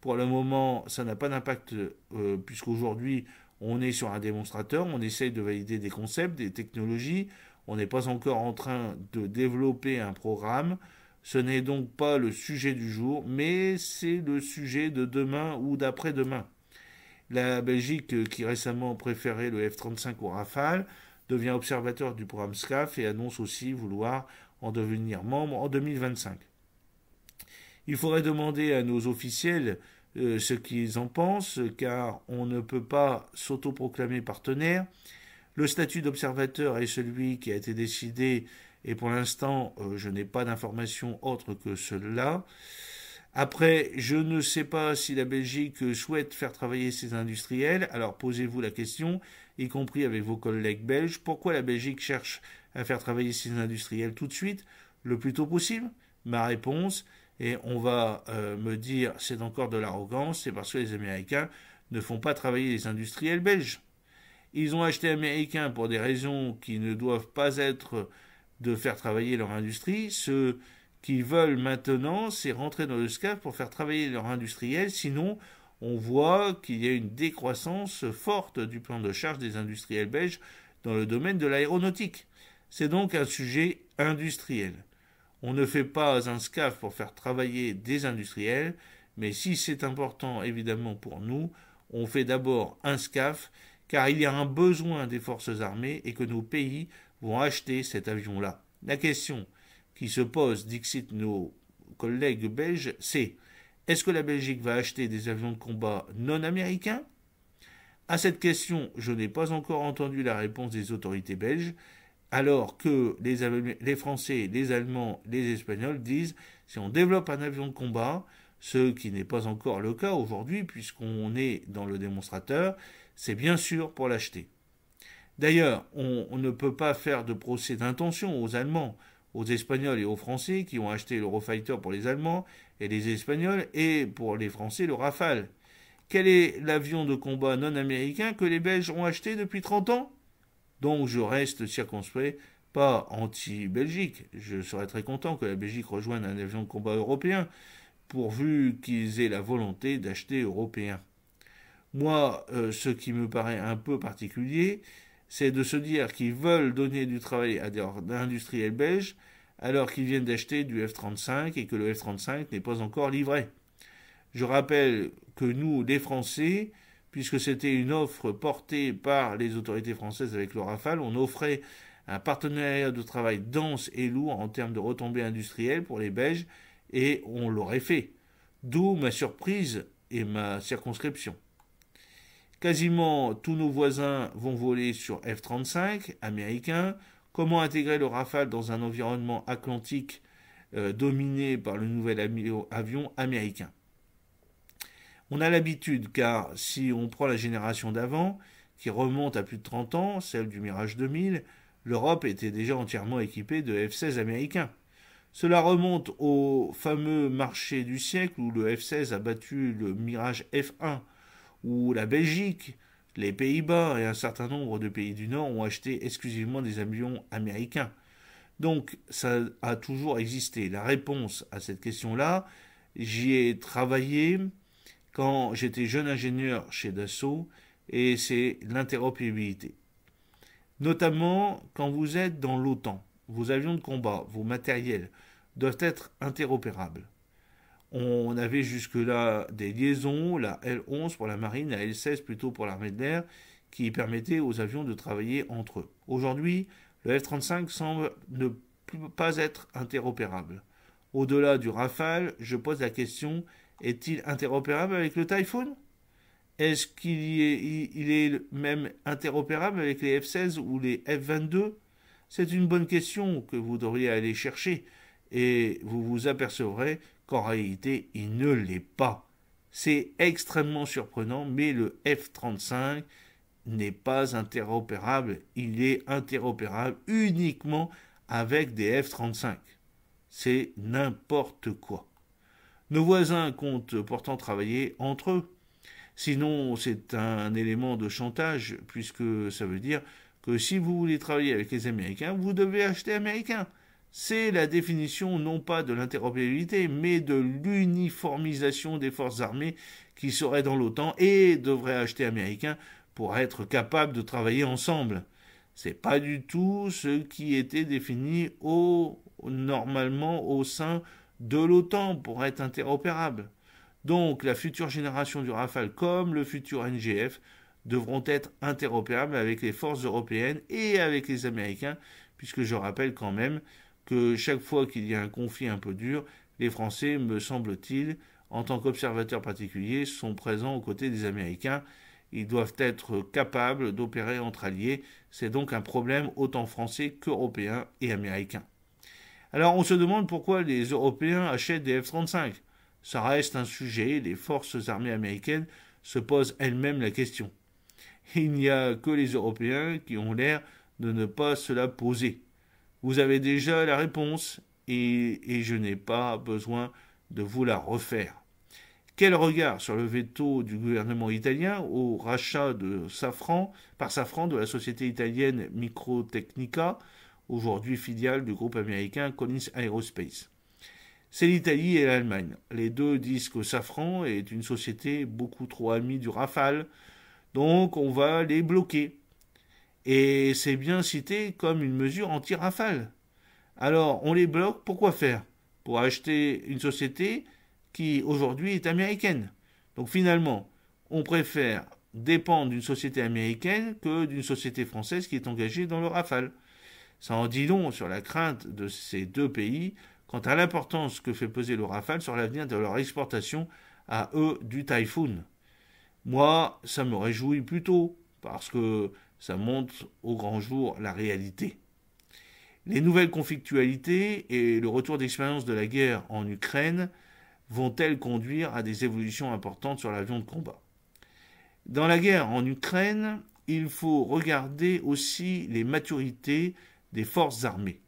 Pour le moment, ça n'a pas d'impact euh, puisqu'aujourd'hui, on est sur un démonstrateur, on essaye de valider des concepts, des technologies, on n'est pas encore en train de développer un programme. Ce n'est donc pas le sujet du jour, mais c'est le sujet de demain ou d'après-demain. La Belgique, euh, qui récemment préférait le F-35 au Rafale, devient observateur du programme SCAF et annonce aussi vouloir en devenir membre en 2025. Il faudrait demander à nos officiels euh, ce qu'ils en pensent, car on ne peut pas s'autoproclamer partenaire. Le statut d'observateur est celui qui a été décidé, et pour l'instant, euh, je n'ai pas d'informations autres que cela. Après, je ne sais pas si la Belgique souhaite faire travailler ses industriels, alors posez-vous la question, y compris avec vos collègues belges, pourquoi la Belgique cherche à faire travailler ces industriels tout de suite, le plus tôt possible Ma réponse, et on va euh, me dire c'est encore de l'arrogance, c'est parce que les Américains ne font pas travailler les industriels belges. Ils ont acheté américains pour des raisons qui ne doivent pas être de faire travailler leur industrie. Ce qu'ils veulent maintenant, c'est rentrer dans le SCAF pour faire travailler leur industriels. Sinon, on voit qu'il y a une décroissance forte du plan de charge des industriels belges dans le domaine de l'aéronautique. C'est donc un sujet industriel. On ne fait pas un SCAF pour faire travailler des industriels, mais si c'est important évidemment pour nous, on fait d'abord un SCAF car il y a un besoin des forces armées et que nos pays vont acheter cet avion-là. La question qui se pose, dixit nos collègues belges, c'est est-ce que la Belgique va acheter des avions de combat non américains À cette question, je n'ai pas encore entendu la réponse des autorités belges, alors que les, Français, les Allemands, les Espagnols disent si on développe un avion de combat, ce qui n'est pas encore le cas aujourd'hui puisqu'on est dans le démonstrateur, c'est bien sûr pour l'acheter. D'ailleurs, on, on, ne peut pas faire de procès d'intention aux Allemands, aux Espagnols et aux Français qui ont acheté l'Eurofighter pour les Allemands et les Espagnols et pour les Français le Rafale. Quel est l'avion de combat non américain que les Belges ont acheté depuis 30 ans donc je reste circonspect, pas anti-Belgique. Je serais très content que la Belgique rejoigne un avion de combat européen, pourvu qu'ils aient la volonté d'acheter européen. Moi, euh, ce qui me paraît un peu particulier, c'est de se dire qu'ils veulent donner du travail à des industriels belges alors qu'ils viennent d'acheter du F-35 et que le F-35 n'est pas encore livré. Je rappelle que nous, les Français, puisque c'était une offre portée par les autorités françaises avec le Rafale. On offrait un partenariat de travail dense et lourd en termes de retombées industrielles pour les Belges, et on l'aurait fait. D'où ma surprise et ma circonscription. Quasiment tous nos voisins vont voler sur F-35 américain, Comment intégrer le Rafale dans un environnement atlantique euh, dominé par le nouvel avion américain on a l'habitude, car si on prend la génération d'avant, qui remonte à plus de 30 ans, celle du Mirage 2000, l'Europe était déjà entièrement équipée de F-16 américains. Cela remonte au fameux marché du siècle où le F-16 a battu le Mirage F1, où la Belgique, les Pays-Bas et un certain nombre de pays du Nord ont acheté exclusivement des avions américains. Donc ça a toujours existé. La réponse à cette question-là, j'y ai travaillé quand j'étais jeune ingénieur chez Dassault, et c'est l'interopérabilité. Notamment quand vous êtes dans l'OTAN, vos avions de combat, vos matériels doivent être interopérables. On avait jusque-là des liaisons, la L11 pour la marine, la L16 plutôt pour l'armée de l'air, qui permettaient aux avions de travailler entre eux. Aujourd'hui, le F-35 semble ne pas être interopérable. Au-delà du Rafale, je pose la question est-il interopérable avec le Typhoon Est-ce qu'il est, est même interopérable avec les F-16 ou les F-22 C'est une bonne question que vous devriez aller chercher et vous vous apercevrez qu'en réalité, il ne l'est pas. C'est extrêmement surprenant, mais le F-35 n'est pas interopérable, il est interopérable uniquement avec des F-35. C'est n'importe quoi. Nos voisins comptent pourtant travailler entre eux. Sinon, c'est un élément de chantage, puisque ça veut dire que si vous voulez travailler avec les Américains, vous devez acheter américain. C'est la définition non pas de l'interopérabilité, mais de l'uniformisation des forces armées qui seraient dans l'OTAN et devraient acheter américain pour être capables de travailler ensemble. C'est pas du tout ce qui était défini normalement au sein de l'OTAN pour être interopérable. Donc la future génération du Rafale comme le futur NGF devront être interopérables avec les forces européennes et avec les Américains, puisque je rappelle quand même que chaque fois qu'il y a un conflit un peu dur, les Français, me semble-t-il, en tant qu'observateurs particuliers, sont présents aux côtés des Américains. Ils doivent être capables d'opérer entre alliés. C'est donc un problème autant français qu'européen et américain. Alors on se demande pourquoi les Européens achètent des F-35. Ça reste un sujet, les forces armées américaines se posent elles-mêmes la question. Il n'y a que les Européens qui ont l'air de ne pas se la poser. Vous avez déjà la réponse et, et je n'ai pas besoin de vous la refaire. Quel regard sur le veto du gouvernement italien au rachat de Safran par Safran de la société italienne Microtechnica aujourd'hui filiale du groupe américain Collins Aerospace. C'est l'Italie et l'Allemagne. Les deux disent que Safran est une société beaucoup trop amie du Rafale, donc on va les bloquer. Et c'est bien cité comme une mesure anti-Rafale. Alors on les bloque, pourquoi faire Pour acheter une société qui aujourd'hui est américaine. Donc finalement, on préfère dépendre d'une société américaine que d'une société française qui est engagée dans le Rafale. Ça en dit long sur la crainte de ces deux pays quant à l'importance que fait peser le Rafale sur l'avenir de leur exportation à eux du Typhoon. Moi, ça me réjouit plutôt, parce que ça montre au grand jour la réalité. Les nouvelles conflictualités et le retour d'expérience de la guerre en Ukraine vont-elles conduire à des évolutions importantes sur l'avion de combat Dans la guerre en Ukraine, il faut regarder aussi les maturités des forces armées.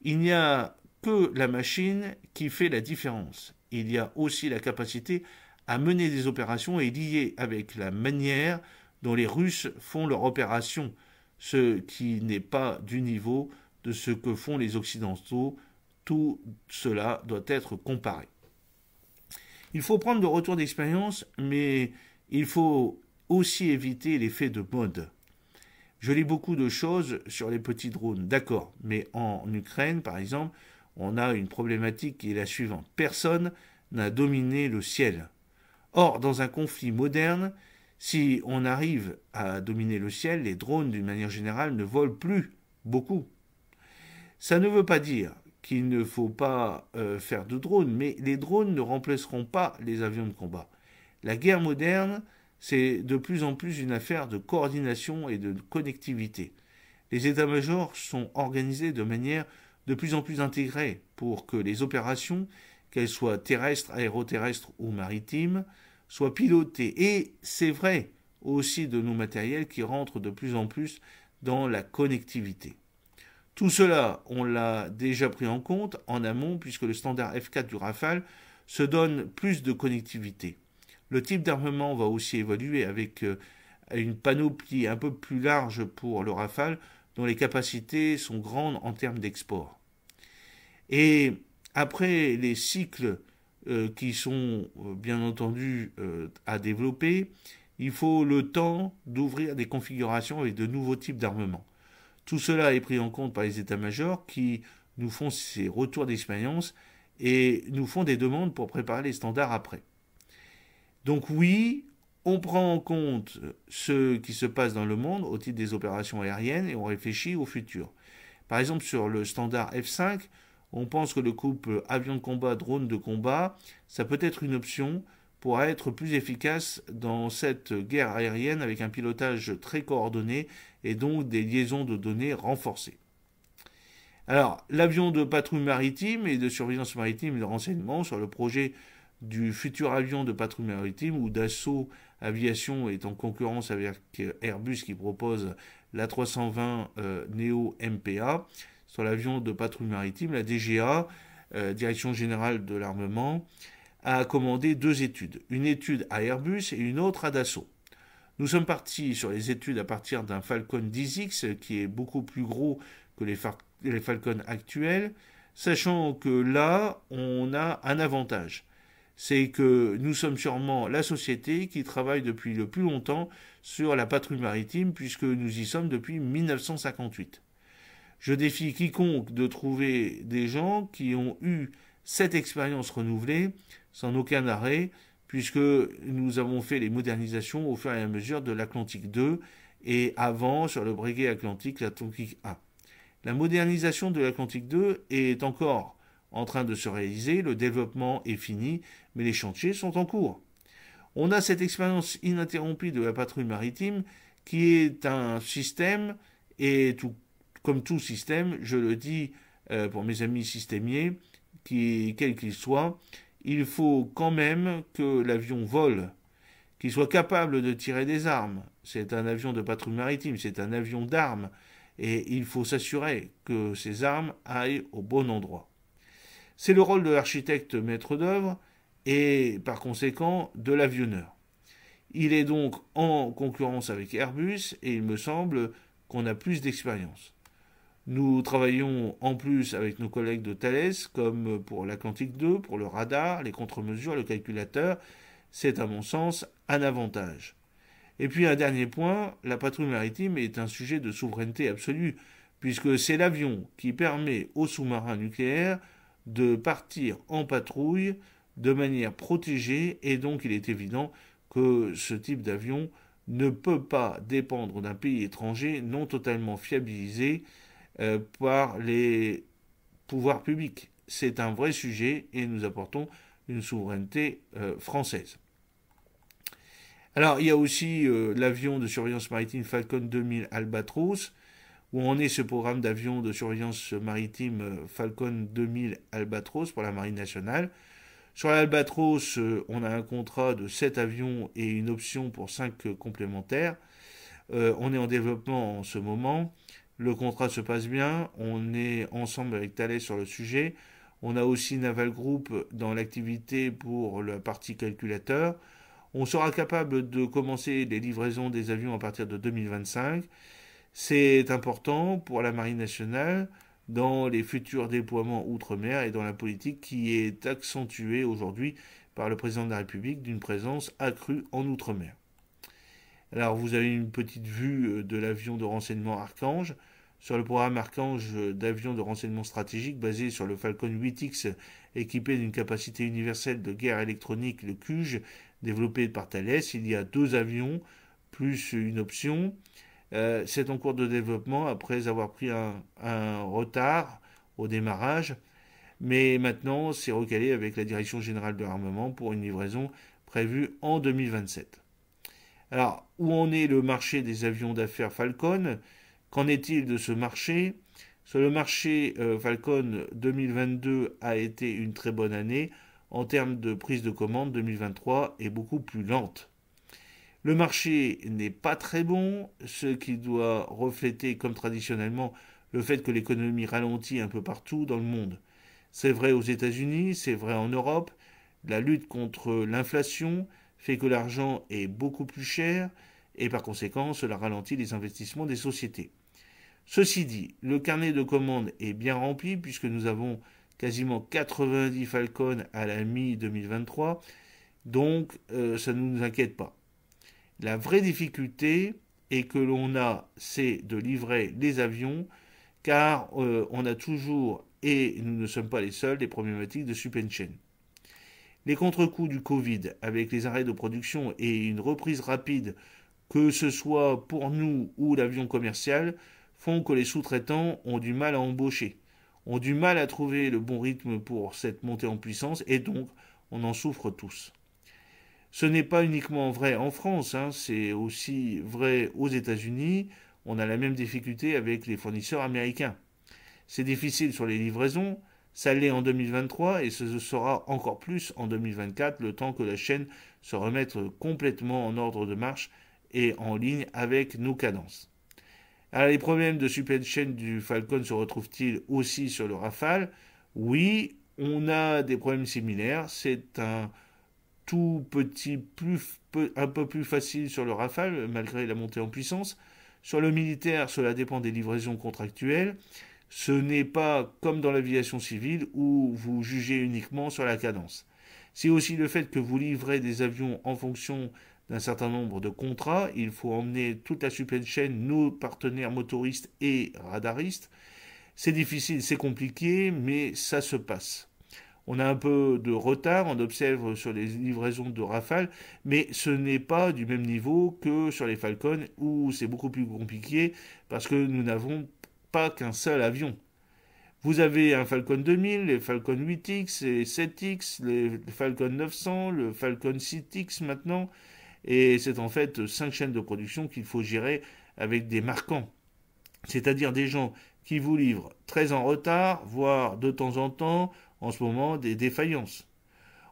Il n'y a que la machine qui fait la différence. Il y a aussi la capacité à mener des opérations et liée avec la manière dont les Russes font leurs opérations, ce qui n'est pas du niveau de ce que font les Occidentaux. Tout cela doit être comparé. Il faut prendre le retour d'expérience, mais il faut aussi éviter l'effet de mode. Je lis beaucoup de choses sur les petits drones, d'accord, mais en Ukraine, par exemple, on a une problématique qui est la suivante. Personne n'a dominé le ciel. Or, dans un conflit moderne, si on arrive à dominer le ciel, les drones, d'une manière générale, ne volent plus beaucoup. Ça ne veut pas dire qu'il ne faut pas euh, faire de drones, mais les drones ne remplaceront pas les avions de combat. La guerre moderne c'est de plus en plus une affaire de coordination et de connectivité. Les états-majors sont organisés de manière de plus en plus intégrée pour que les opérations, qu'elles soient terrestres, aéroterrestres ou maritimes, soient pilotées. Et c'est vrai aussi de nos matériels qui rentrent de plus en plus dans la connectivité. Tout cela, on l'a déjà pris en compte en amont puisque le standard F4 du Rafale se donne plus de connectivité. Le type d'armement va aussi évoluer avec euh, une panoplie un peu plus large pour le Rafale, dont les capacités sont grandes en termes d'export. Et après les cycles euh, qui sont euh, bien entendu à développer, il faut le temps d'ouvrir des configurations avec de nouveaux types d'armement. Tout cela est pris en compte par les états-majors qui nous font ces retours d'expérience et nous font des demandes pour préparer les standards après. Donc oui, on prend en compte ce qui se passe dans le monde au titre des opérations aériennes et on réfléchit au futur. Par exemple, sur le standard F5, on pense que le couple avion de combat, drone de combat, ça peut être une option pour être plus efficace dans cette guerre aérienne avec un pilotage très coordonné et donc des liaisons de données renforcées. Alors, l'avion de patrouille maritime et de surveillance maritime et de renseignement sur le projet du futur avion de patrouille maritime où Dassault Aviation est en concurrence avec Airbus qui propose l'A320 euh, Neo MPA. Sur l'avion de patrouille maritime, la DGA, euh, Direction Générale de l'Armement, a commandé deux études, une étude à Airbus et une autre à Dassault. Nous sommes partis sur les études à partir d'un Falcon 10X qui est beaucoup plus gros que les, les Falcons actuels, sachant que là, on a un avantage c'est que nous sommes sûrement la société qui travaille depuis le plus longtemps sur la patrouille maritime, puisque nous y sommes depuis 1958. Je défie quiconque de trouver des gens qui ont eu cette expérience renouvelée sans aucun arrêt, puisque nous avons fait les modernisations au fur et à mesure de l'Atlantique 2 et avant sur le breguet atlantique, l'Atlantique 1. La modernisation de l'Atlantique 2 est encore en train de se réaliser, le développement est fini, mais les chantiers sont en cours. On a cette expérience ininterrompue de la patrouille maritime qui est un système, et tout, comme tout système, je le dis euh, pour mes amis systémiers, qui, quel qu'il soit, il faut quand même que l'avion vole, qu'il soit capable de tirer des armes. C'est un avion de patrouille maritime, c'est un avion d'armes, et il faut s'assurer que ces armes aillent au bon endroit. C'est le rôle de l'architecte maître d'œuvre et par conséquent de l'avionneur. Il est donc en concurrence avec Airbus et il me semble qu'on a plus d'expérience. Nous travaillons en plus avec nos collègues de Thales, comme pour l'Atlantique 2, pour le radar, les contre-mesures, le calculateur. C'est à mon sens un avantage. Et puis un dernier point, la patrouille maritime est un sujet de souveraineté absolue, puisque c'est l'avion qui permet aux sous-marins nucléaires de partir en patrouille de manière protégée et donc il est évident que ce type d'avion ne peut pas dépendre d'un pays étranger non totalement fiabilisé euh, par les pouvoirs publics. C'est un vrai sujet et nous apportons une souveraineté euh, française. Alors il y a aussi euh, l'avion de surveillance maritime Falcon 2000 Albatros où en est ce programme d'avions de surveillance maritime euh, Falcon 2000 Albatros pour la Marine nationale. Sur l'Albatros, euh, on a un contrat de 7 avions et une option pour 5 euh, complémentaires. on est en développement en ce moment. Le contrat se passe bien. On est ensemble avec Thales sur le sujet. On a aussi Naval Group dans l'activité pour la partie calculateur. On sera capable de commencer les livraisons des avions à partir de 2025. C'est important pour la Marine nationale dans les futurs déploiements outre-mer et dans la politique qui est accentuée aujourd'hui par le président de la République d'une présence accrue en outre-mer. Alors vous avez une petite vue euh, de l'avion de renseignement Archange. Sur le programme Archange euh, d'avions de renseignement stratégique basé sur le Falcon 8X équipé d'une capacité universelle de guerre électronique, le CUGE, développé par Thales, il y a deux avions plus une option. Euh, c'est en cours de développement après avoir pris un, retard au démarrage, mais maintenant c'est recalé avec la Direction générale de l'armement pour une livraison prévue en 2027. Alors, où en est le marché des avions d'affaires Falcon Qu'en est-il de ce marché Sur le marché euh, Falcon 2022 a été une très bonne année. En termes de prise de commande, 2023 est beaucoup plus lente. Le marché n'est pas très bon, ce qui doit refléter, comme traditionnellement, le fait que l'économie ralentit un peu partout dans le monde. C'est vrai aux États-Unis, c'est vrai en Europe. La lutte contre l'inflation fait que l'argent est beaucoup plus cher et par conséquent cela ralentit les investissements des sociétés. Ceci dit, le carnet de commandes est bien rempli puisque nous avons quasiment 90 Falcon à la mi-2023, donc euh, ça ne nous inquiète pas. La vraie difficulté est que l'on a, c'est de livrer les avions, car euh, on a toujours, et nous ne sommes pas les seuls, des problématiques de supply Les contre-coups du Covid, avec les arrêts de production et une reprise rapide, que ce soit pour nous ou l'avion commercial, font que les sous-traitants ont du mal à embaucher, ont du mal à trouver le bon rythme pour cette montée en puissance, et donc on en souffre tous. Ce n'est pas uniquement vrai en France, hein, c'est aussi vrai aux États-Unis. On a la même difficulté avec les fournisseurs américains. C'est difficile sur les livraisons, ça l'est en 2023 et ce sera encore plus en 2024, le temps que la chaîne se remette complètement en ordre de marche et en ligne avec nos cadences. Alors, les problèmes de super chaîne du Falcon se retrouvent-ils aussi sur le Rafale Oui, on a des problèmes similaires. C'est un tout petit, plus, un peu plus facile sur le Rafale, malgré la montée en puissance. Sur le militaire, cela dépend des livraisons contractuelles. Ce n'est pas comme dans l'aviation civile où vous jugez uniquement sur la cadence. C'est aussi le fait que vous livrez des avions en fonction d'un certain nombre de contrats. Il faut emmener toute la supply chaîne, nos partenaires motoristes et radaristes. C'est difficile, c'est compliqué, mais ça se passe. On a un peu de retard, on observe sur les livraisons de Rafale, mais ce n'est pas du même niveau que sur les Falcons où c'est beaucoup plus compliqué parce que nous n'avons pas qu'un seul avion. Vous avez un Falcon 2000, les Falcon 8X, les 7X, les Falcon 900, le Falcon 6X maintenant, et c'est en fait cinq chaînes de production qu'il faut gérer avec des marquants, c'est-à-dire des gens qui vous livrent très en retard, voire de temps en temps, en ce moment des défaillances.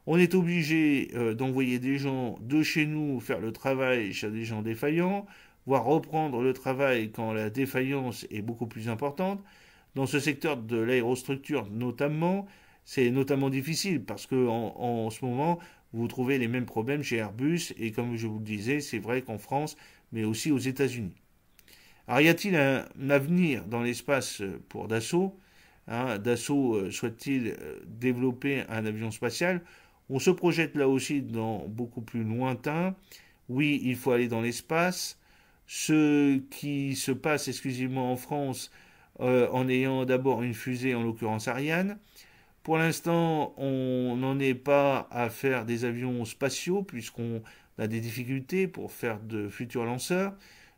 On est obligé euh, d'envoyer des gens de chez nous faire le travail chez des gens défaillants, voire reprendre le travail quand la défaillance est beaucoup plus importante. Dans ce secteur de l'aérostructure notamment, c'est notamment difficile parce que en, ce moment, vous trouvez les mêmes problèmes chez Airbus et comme je vous le disais, c'est vrai qu'en France, mais aussi aux États-Unis. Alors y a-t-il un avenir dans l'espace pour Dassault Hein, d'assaut, Dassault euh, souhaite-t-il euh, développer un avion spatial On se projette là aussi dans beaucoup plus lointain. Oui, il faut aller dans l'espace. Ce qui se passe exclusivement en France, euh, en ayant d'abord une fusée, en l'occurrence Ariane. Pour l'instant, on n'en est pas à faire des avions spatiaux, puisqu'on a des difficultés pour faire de futurs lanceurs.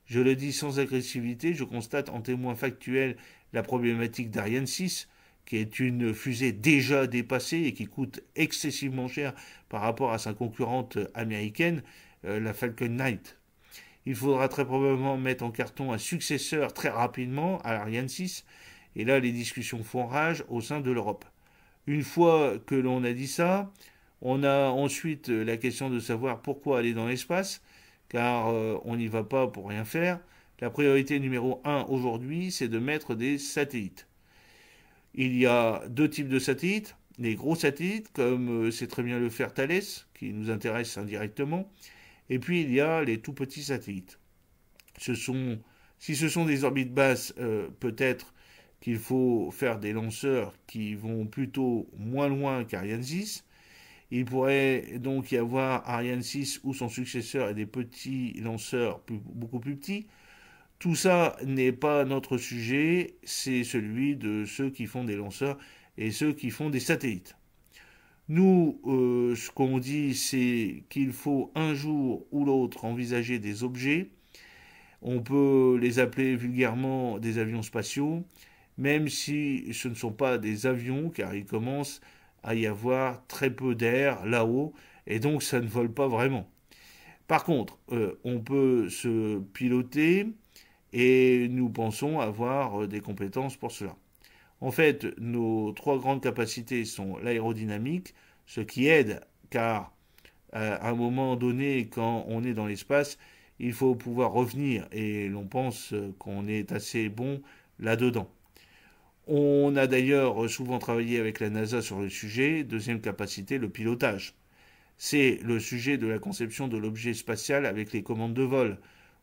Je le dis sans agressivité, je constate en témoin factuel la problématique d'Ariane 6, qui est une fusée déjà dépassée et qui coûte excessivement cher par rapport à sa concurrente américaine, euh, la Falcon Knight. Il faudra très probablement mettre en carton un successeur très rapidement à Ariane 6, et là les discussions font rage au sein de l'Europe. Une fois que l'on a dit ça, on a ensuite la question de savoir pourquoi aller dans l'espace, car euh, on n'y va pas pour rien faire. La priorité numéro 1 aujourd'hui, c'est de mettre des satellites. Il y a deux types de satellites. Les gros satellites, comme euh, c'est très bien le faire Thales, qui nous intéresse indirectement. Et puis il y a les tout petits satellites. Ce sont, si ce sont des orbites basses, euh, peut-être qu'il faut faire des lanceurs qui vont plutôt moins loin qu'Ariane 6. Il pourrait donc y avoir Ariane 6 ou son successeur et des petits lanceurs beaucoup plus petits. Tout ça n'est pas notre sujet, c'est celui de ceux qui font des lanceurs et ceux qui font des satellites. Nous, euh, ce qu'on dit, c'est qu'il faut un jour ou l'autre envisager des objets. On peut les appeler vulgairement des avions spatiaux, même si ce ne sont pas des avions, car il commence à y avoir très peu d'air là-haut, et donc ça ne vole pas vraiment. Par contre, euh, on peut se piloter, et nous pensons avoir euh, des compétences pour cela. En fait, nos trois grandes capacités sont l'aérodynamique, ce qui aide car euh, à un moment donné, quand on est dans l'espace, il faut pouvoir revenir et l'on pense euh, qu'on est assez bon là-dedans. On a d'ailleurs souvent travaillé avec la NASA sur le sujet. Deuxième capacité, le pilotage. C'est le sujet de la conception de l'objet spatial avec les commandes de vol,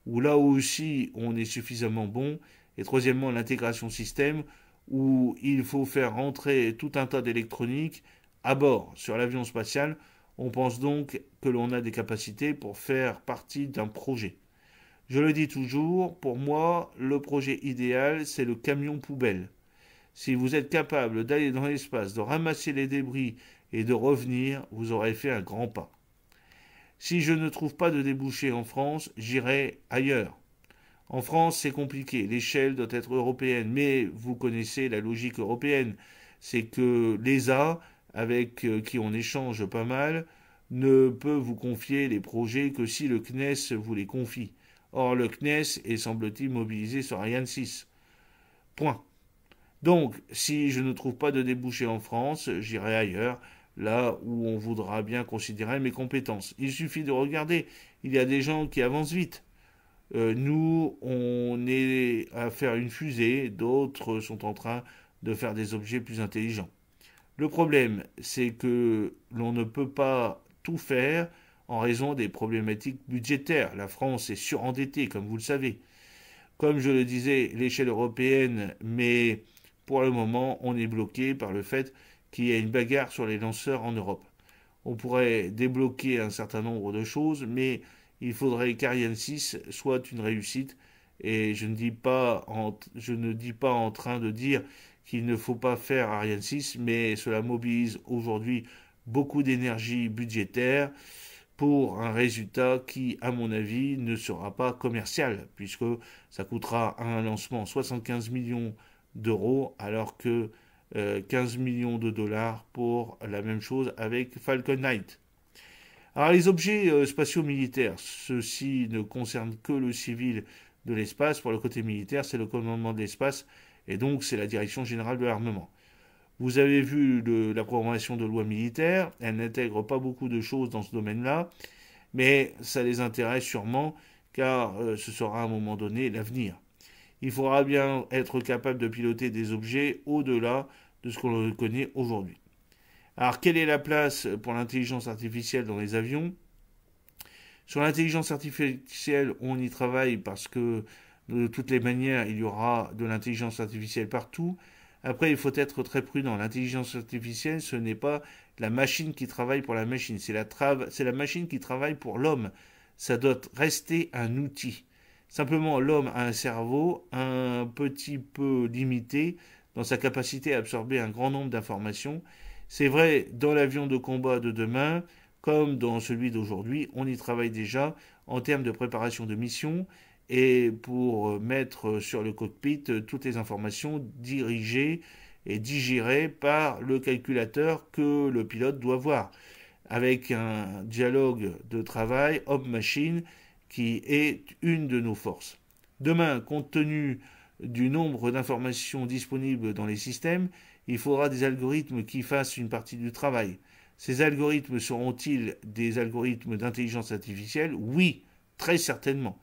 où là aussi on est suffisamment bon, et troisièmement l'intégration système, où il faut faire rentrer tout un tas d'électronique à bord sur l'avion spatial. On pense donc que l'on a des capacités pour faire partie d'un projet. Je le dis toujours, pour moi, le projet idéal, c'est le camion poubelle. Si vous êtes capable d'aller dans l'espace, de ramasser les débris et de revenir, vous aurez fait un grand pas. Si je ne trouve pas de débouché en France, j'irai ailleurs. En France, c'est compliqué. L'échelle doit être européenne. Mais vous connaissez la logique européenne. C'est que l'ESA, avec euh, qui on échange pas mal, ne peut vous confier les projets que si le CNES vous les confie. Or, le CNES est, semble-t-il, mobilisé sur Ariane 6. Point. Donc, si je ne trouve pas de débouché en France, j'irai ailleurs là où on voudra bien considérer mes compétences. Il suffit de regarder, il y a des gens qui avancent vite. Euh, nous, on est à faire une fusée, d'autres sont en train de faire des objets plus intelligents. Le problème, c'est que l'on ne peut pas tout faire en raison des problématiques budgétaires. La France est surendettée, comme vous le savez. Comme je le disais, l'échelle européenne, mais pour le moment, on est bloqué par le fait qu'il y a une bagarre sur les lanceurs en Europe. On pourrait débloquer un certain nombre de choses, mais il faudrait qu'Ariane 6 soit une réussite. Et je ne dis pas en, je ne dis pas en train de dire qu'il ne faut pas faire Ariane 6, mais cela mobilise aujourd'hui beaucoup d'énergie budgétaire pour un résultat qui, à mon avis, ne sera pas commercial, puisque ça coûtera un lancement 75 millions d'euros, alors que 15 euh, millions de dollars pour la même chose avec Falcon Knight. Alors les objets euh, spatiaux militaires, ceux-ci ne concernent que le civil de l'espace. Pour le côté militaire, c'est le commandement de l'espace et donc c'est la direction générale de l'armement. Vous avez vu la programmation de loi militaire, elle n'intègre pas beaucoup de choses dans ce domaine-là, mais ça les intéresse sûrement car euh, ce sera à un moment donné l'avenir il faudra bien être capable de piloter des objets au-delà de ce qu'on connaît aujourd'hui. Alors, quelle est la place pour l'intelligence artificielle dans les avions Sur l'intelligence artificielle, on y travaille parce que de toutes les manières, il y aura de l'intelligence artificielle partout. Après, il faut être très prudent. L'intelligence artificielle, ce n'est pas la machine qui travaille pour la machine, c'est la, la, machine qui travaille pour l'homme. Ça doit rester un outil. Simplement, l'homme a un cerveau un petit peu limité dans sa capacité à absorber un grand nombre d'informations. C'est vrai, dans l'avion de combat de demain, comme dans celui d'aujourd'hui, on y travaille déjà en termes de préparation de mission et pour mettre sur le cockpit toutes les informations dirigées et digérées par le calculateur que le pilote doit voir, avec un dialogue de travail homme-machine qui est une de nos forces. Demain, compte tenu du nombre d'informations disponibles dans les systèmes, il faudra des algorithmes qui fassent une partie du travail. Ces algorithmes seront-ils des algorithmes d'intelligence artificielle Oui, très certainement.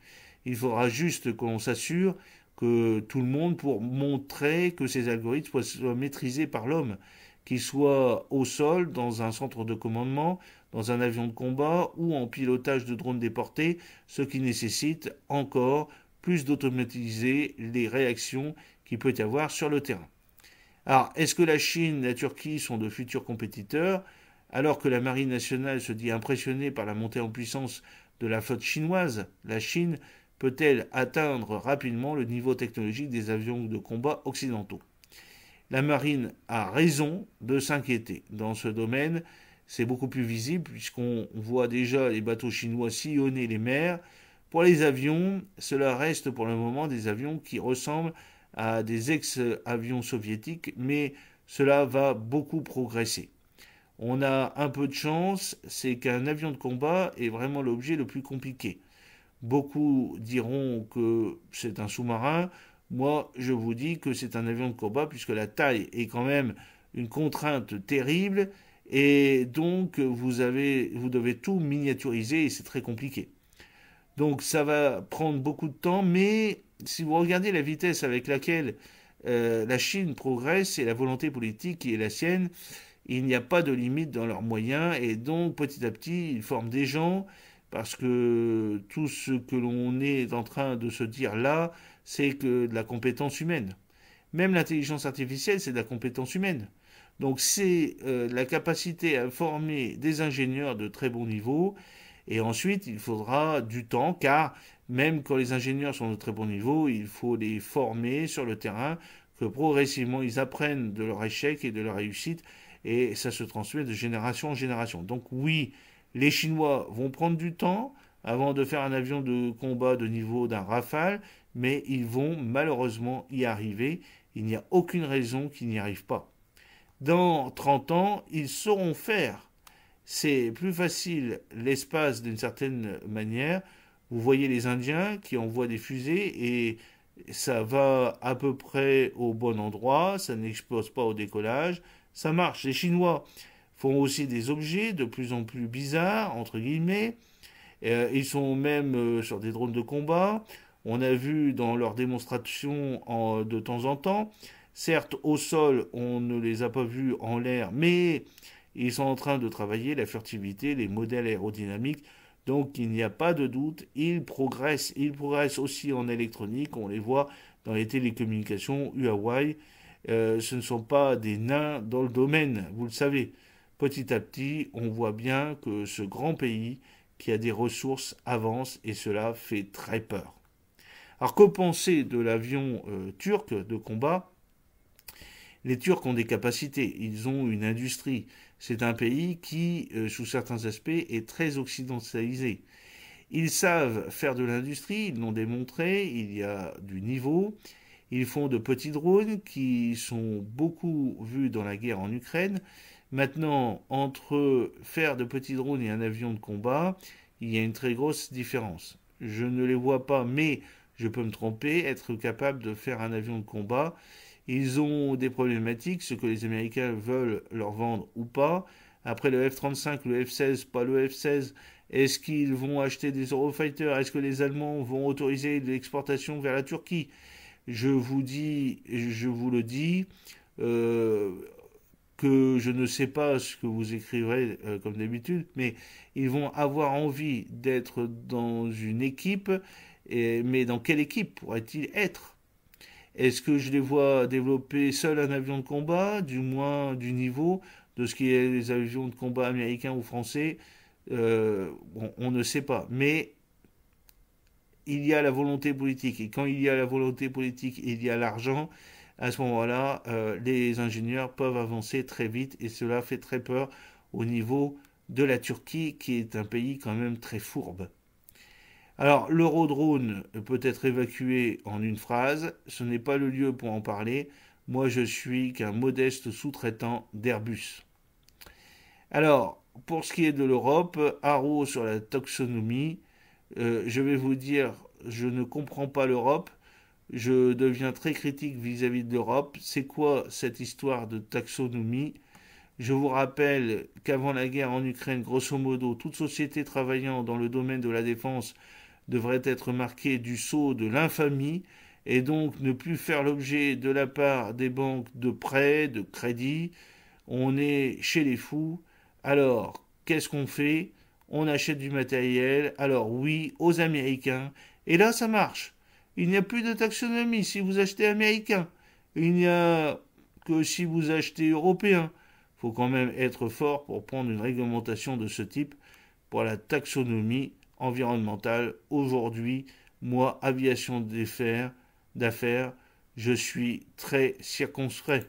Il faudra juste qu'on s'assure que tout le monde pour montrer que ces algorithmes soient maîtrisés par l'homme, qu'ils soient au sol, dans un centre de commandement, dans un avion de combat ou en pilotage de drones déportés, ce qui nécessite encore plus d'automatiser les réactions qu'il peut y avoir sur le terrain. Alors, est-ce que la Chine, et la Turquie sont de futurs compétiteurs alors que la marine nationale se dit impressionnée par la montée en puissance de la flotte chinoise, la Chine peut-elle atteindre rapidement le niveau technologique des avions de combat occidentaux La marine a raison de s'inquiéter. Dans ce domaine, c'est beaucoup plus visible puisqu'on voit déjà les bateaux chinois sillonner les mers. Pour les avions, cela reste pour le moment des avions qui ressemblent à des ex-avions soviétiques, mais cela va beaucoup progresser. On a un peu de chance, c'est qu'un avion de combat est vraiment l'objet le plus compliqué. Beaucoup diront que c'est un sous-marin. Moi, je vous dis que c'est un avion de combat puisque la taille est quand même une contrainte terrible et donc, vous, avez, vous devez tout miniaturiser et c'est très compliqué. Donc, ça va prendre beaucoup de temps, mais si vous regardez la vitesse avec laquelle euh, la Chine progresse et la volonté politique qui est la sienne, il n'y a pas de limite dans leurs moyens et donc petit à petit ils forment des gens parce que tout ce que l'on est en train de se dire là, c'est que de la compétence humaine. Même l'intelligence artificielle, c'est de la compétence humaine. Donc c'est euh, la capacité à former des ingénieurs de très bon niveau. Et ensuite, il faudra du temps, car même quand les ingénieurs sont de très bon niveau, il faut les former sur le terrain, que progressivement ils apprennent de leur échec et de leur réussite, et ça se transmet de génération en génération. Donc oui, les Chinois vont prendre du temps avant de faire un avion de combat de niveau d'un Rafale, mais ils vont malheureusement y arriver. Il n'y a aucune raison qu'ils n'y arrivent pas. Dans 30 ans, ils sauront faire. C'est plus facile l'espace d'une certaine manière. Vous voyez les Indiens qui envoient des fusées et ça va à peu près au bon endroit, ça n'explose pas au décollage, ça marche. Les Chinois font aussi des objets de plus en plus bizarres, entre guillemets. Euh, ils sont même euh, sur des drones de combat. On a vu dans leurs démonstrations de temps en temps Certes, au sol, on ne les a pas vus en l'air, mais ils sont en train de travailler la furtivité, les modèles aérodynamiques. Donc il n'y a pas de doute, ils progressent. Ils progressent aussi en électronique, on les voit dans les télécommunications Huawei. Euh, ce ne sont pas des nains dans le domaine, vous le savez. Petit à petit, on voit bien que ce grand pays qui a des ressources avance et cela fait très peur. Alors que penser de l'avion euh, turc de combat les Turcs ont des capacités, ils ont une industrie. C'est un pays qui, euh, sous certains aspects, est très occidentalisé. Ils savent faire de l'industrie, ils l'ont démontré, il y a du niveau. Ils font de petits drones qui sont beaucoup vus dans la guerre en Ukraine. Maintenant, entre faire de petits drones et un avion de combat, il y a une très grosse différence. Je ne les vois pas, mais je peux me tromper, être capable de faire un avion de combat ils ont des problématiques, ce que les Américains veulent leur vendre ou pas. Après le F-35, le F-16, pas le F-16. Est-ce qu'ils vont acheter des Eurofighters Est-ce que les Allemands vont autoriser l'exportation vers la Turquie Je vous dis, je vous le dis, euh, que je ne sais pas ce que vous écrirez euh, comme d'habitude, mais ils vont avoir envie d'être dans une équipe, mais dans quelle équipe pourraient-ils être est-ce que je les vois développer seul un avion de combat, du moins du niveau de ce qui est les avions de combat américains ou français euh, On ne sait pas. Mais il y a la volonté politique. Et quand il y a la volonté politique, il y a l'argent. À ce moment-là, euh, les ingénieurs peuvent avancer très vite et cela fait très peur au niveau de la Turquie, qui est un pays quand même très fourbe. Alors, l'eurodrone peut être évacué en une phrase, ce n'est pas le lieu pour en parler, moi je suis qu'un modeste sous-traitant d'Airbus. Alors, pour ce qui est de l'Europe, Haro sur la taxonomie, euh, je vais vous dire, je ne comprends pas l'Europe, je deviens très critique vis-à-vis -vis de l'Europe, c'est quoi cette histoire de taxonomie je vous rappelle qu'avant la guerre en Ukraine, grosso modo, toute société travaillant dans le domaine de la défense devrait être marqué du sceau de l'infamie et donc ne plus faire l'objet de la part des banques de prêts, de crédits. On est chez les fous. Alors, qu'est-ce qu'on fait On achète du matériel. Alors oui, aux Américains. Et là, ça marche. Il n'y a plus de taxonomie si vous achetez américain. Il n'y a que si vous achetez européen. Faut quand même être fort pour prendre une réglementation de ce type pour la taxonomie Environnemental Aujourd'hui, moi, aviation d'affaires, je suis très circonscrit,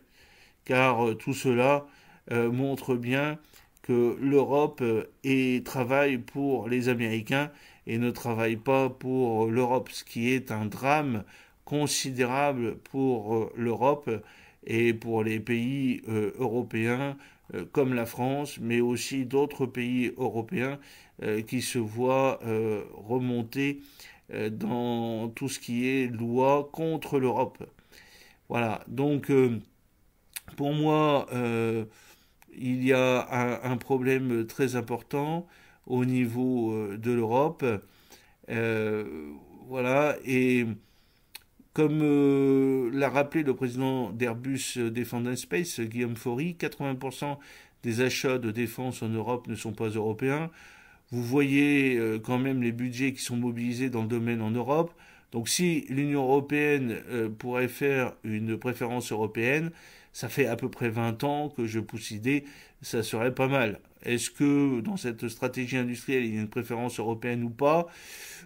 car euh, tout cela euh, montre bien que l'Europe euh, travaille pour les Américains et ne travaille pas pour l'Europe, ce qui est un drame considérable pour l'Europe et pour les pays européens comme la France, mais aussi d'autres pays européens euh, qui se voit euh, remonter euh, dans tout ce qui est loi contre l'Europe. Voilà, donc pour moi, il y a un, problème très important au niveau de l'Europe. voilà, et comme l'a rappelé le président d'Airbus Defender Space, Guillaume Faury, 80% des achats de défense en Europe ne sont pas européens. Vous voyez euh, quand même les budgets qui sont mobilisés dans le domaine en Europe. Donc si l'Union européenne euh, pourrait faire une préférence européenne, ça fait à peu près 20 ans que je pousse l'idée, ça serait pas mal. Est-ce que dans cette stratégie industrielle, il y a une préférence européenne ou pas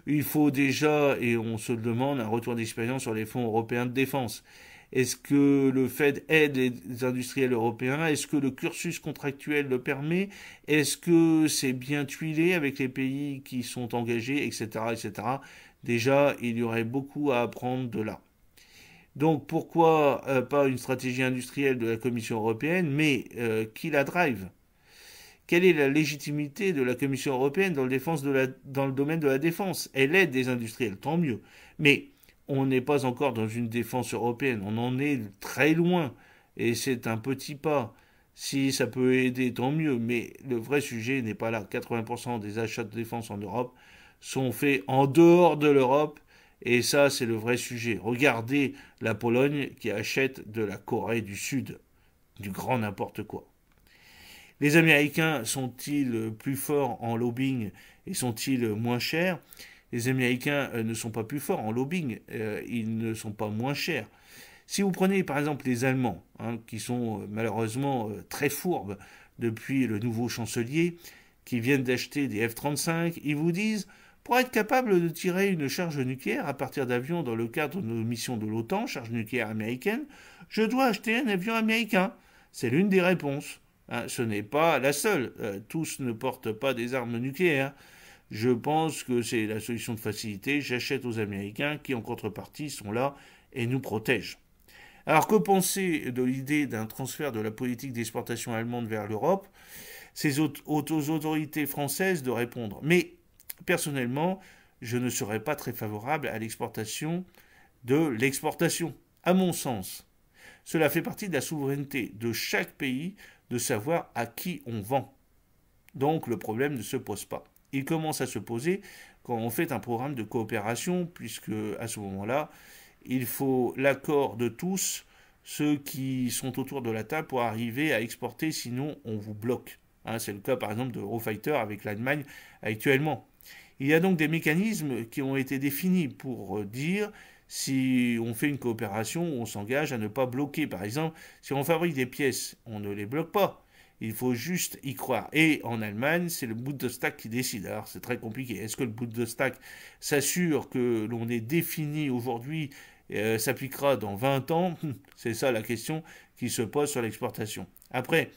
Il faut déjà, et on se le demande, un retour d'expérience sur les fonds européens de défense. Est-ce que le Fed aide les industriels européens Est-ce que le cursus contractuel le permet Est-ce que c'est bien tuilé avec les pays qui sont engagés, etc., Déjà, il y aurait beaucoup à apprendre de là. Donc pourquoi euh, pas une stratégie industrielle de la Commission européenne, mais euh, qui la drive Quelle est la légitimité de la Commission européenne dans le, dans le domaine de la défense Elle aide des industriels, tant mieux. Mais on n'est pas encore dans une défense européenne, on en est très loin, et c'est un petit pas. Si ça peut aider, tant mieux, mais le vrai sujet n'est pas là. 80% des achats de défense en Europe sont faits en dehors de l'Europe, et ça c'est le vrai sujet. Regardez la Pologne qui achète de la Corée du Sud, du grand n'importe quoi. Les Américains sont-ils plus forts en lobbying et sont-ils moins chers les Américains euh, ne sont pas plus forts en lobbying, euh, ils ne sont pas moins chers. Si vous prenez par exemple les Allemands, hein, qui sont euh, malheureusement très fourbes depuis le nouveau chancelier, qui viennent d'acheter des F-35, ils vous disent pour être capable de tirer une charge nucléaire à partir d'avions dans le cadre de nos missions de l'OTAN, charge nucléaire américaine, je dois acheter un avion américain. C'est l'une des réponses. Hein. ce n'est pas la seule. tous ne portent pas des armes nucléaires. Je pense que c'est la solution de facilité. J'achète aux Américains qui, en contrepartie, sont là et nous protègent. Alors que penser de l'idée d'un transfert de la politique d'exportation allemande vers l'Europe C'est aux autorités françaises de répondre. Mais personnellement, je ne serais pas très favorable à l'exportation de l'exportation, à mon sens. Cela fait partie de la souveraineté de chaque pays de savoir à qui on vend. Donc le problème ne se pose pas. Il commence à se poser quand on fait un programme de coopération, puisque à ce moment-là, il faut l'accord de tous ceux qui sont autour de la table pour arriver à exporter, sinon on vous bloque. Hein, c'est le cas par exemple de Eurofighter avec l'Allemagne actuellement. Il y a donc des mécanismes qui ont été définis pour euh, dire si on fait une coopération, on s'engage à ne pas bloquer. Par exemple, si on fabrique des pièces, on ne les bloque pas. Il faut juste y croire. Et en Allemagne, c'est le bout de stack qui décide. Alors c'est très compliqué. Est-ce que le bout de stack s'assure que l'on est défini aujourd'hui et euh, s'appliquera dans 20 ans hum, C'est ça la question qui se pose sur l'exportation. Après,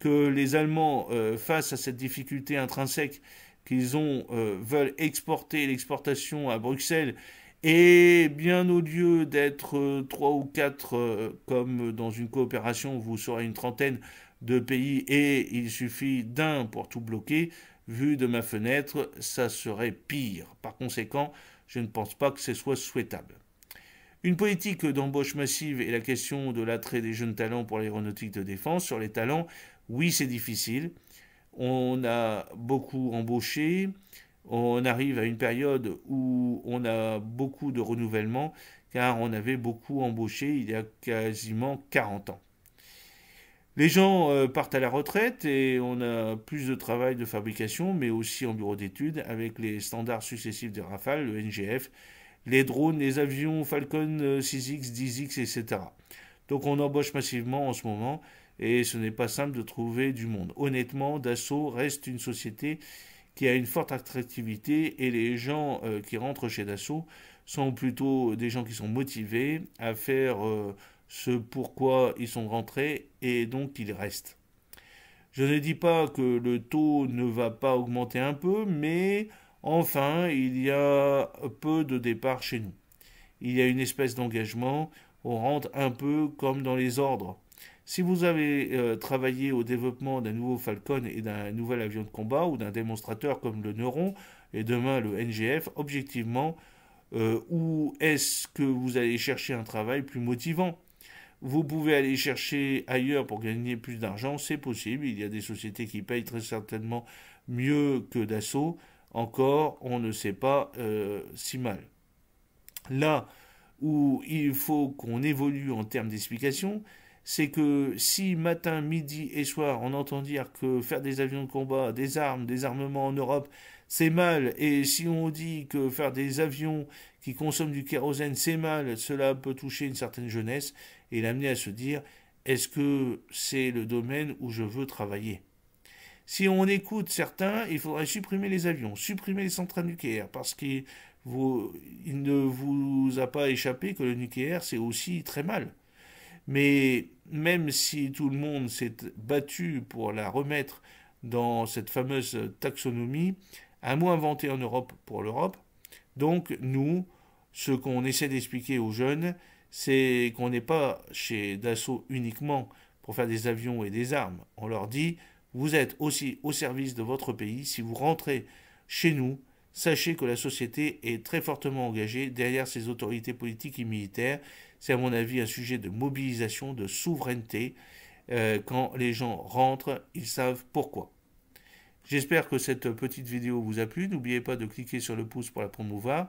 que les Allemands, euh, face à cette difficulté intrinsèque qu'ils ont, euh, veulent exporter l'exportation à Bruxelles, et bien au lieu d'être trois ou quatre, comme dans une coopération, vous serez une trentaine, deux pays et il suffit d'un pour tout bloquer, vu de ma fenêtre, ça serait pire. Par conséquent, je ne pense pas que ce soit souhaitable. Une politique d'embauche massive et la question de l'attrait des jeunes talents pour l'aéronautique de défense. Sur les talents, oui, c'est difficile. On a beaucoup embauché. On arrive à une période où on a beaucoup de renouvellement, car on avait beaucoup embauché il y a quasiment 40 ans. Les gens euh, partent à la retraite et on a plus de travail de fabrication, mais aussi en bureau d'études, avec les standards successifs de Rafale, le NGF, les drones, les avions Falcon 6X, 10X, etc. Donc on embauche massivement en ce moment et ce n'est pas simple de trouver du monde. Honnêtement, Dassault reste une société qui a une forte attractivité et les gens euh, qui rentrent chez Dassault sont plutôt des gens qui sont motivés à faire... Euh, ce pourquoi ils sont rentrés et donc ils restent. Je ne dis pas que le taux ne va pas augmenter un peu, mais enfin, il y a peu de départs chez nous. Il y a une espèce d'engagement, on rentre un peu comme dans les ordres. Si vous avez euh, travaillé au développement d'un nouveau Falcon et d'un nouvel avion de combat ou d'un démonstrateur comme le Neuron et demain le NGF, objectivement, euh, où est-ce que vous allez chercher un travail plus motivant vous pouvez aller chercher ailleurs pour gagner plus d'argent, c'est possible. Il y a des sociétés qui payent très certainement mieux que Dassault. Encore, on ne sait pas euh, si mal. Là où il faut qu'on évolue en termes d'explication, c'est que si matin, midi et soir, on entend dire que faire des avions de combat, des armes, des armements en Europe, c'est mal, et si on dit que faire des avions qui consomment du kérosène, c'est mal, cela peut toucher une certaine jeunesse, et l'amener à se dire est-ce que c'est le domaine où je veux travailler Si on écoute certains, il faudrait supprimer les avions, supprimer les centrales nucléaires, parce qu'il ne vous a pas échappé que le nucléaire, c'est aussi très mal. Mais même si tout le monde s'est battu pour la remettre dans cette fameuse taxonomie, un mot inventé en Europe pour l'Europe, donc nous, ce qu'on essaie d'expliquer aux jeunes, c'est qu'on n'est pas chez Dassault uniquement pour faire des avions et des armes. On leur dit, vous êtes aussi au service de votre pays. Si vous rentrez chez nous, sachez que la société est très fortement engagée derrière ces autorités politiques et militaires. C'est à mon avis un sujet de mobilisation, de souveraineté. Euh, quand les gens rentrent, ils savent pourquoi. J'espère que cette petite vidéo vous a plu. N'oubliez pas de cliquer sur le pouce pour la promouvoir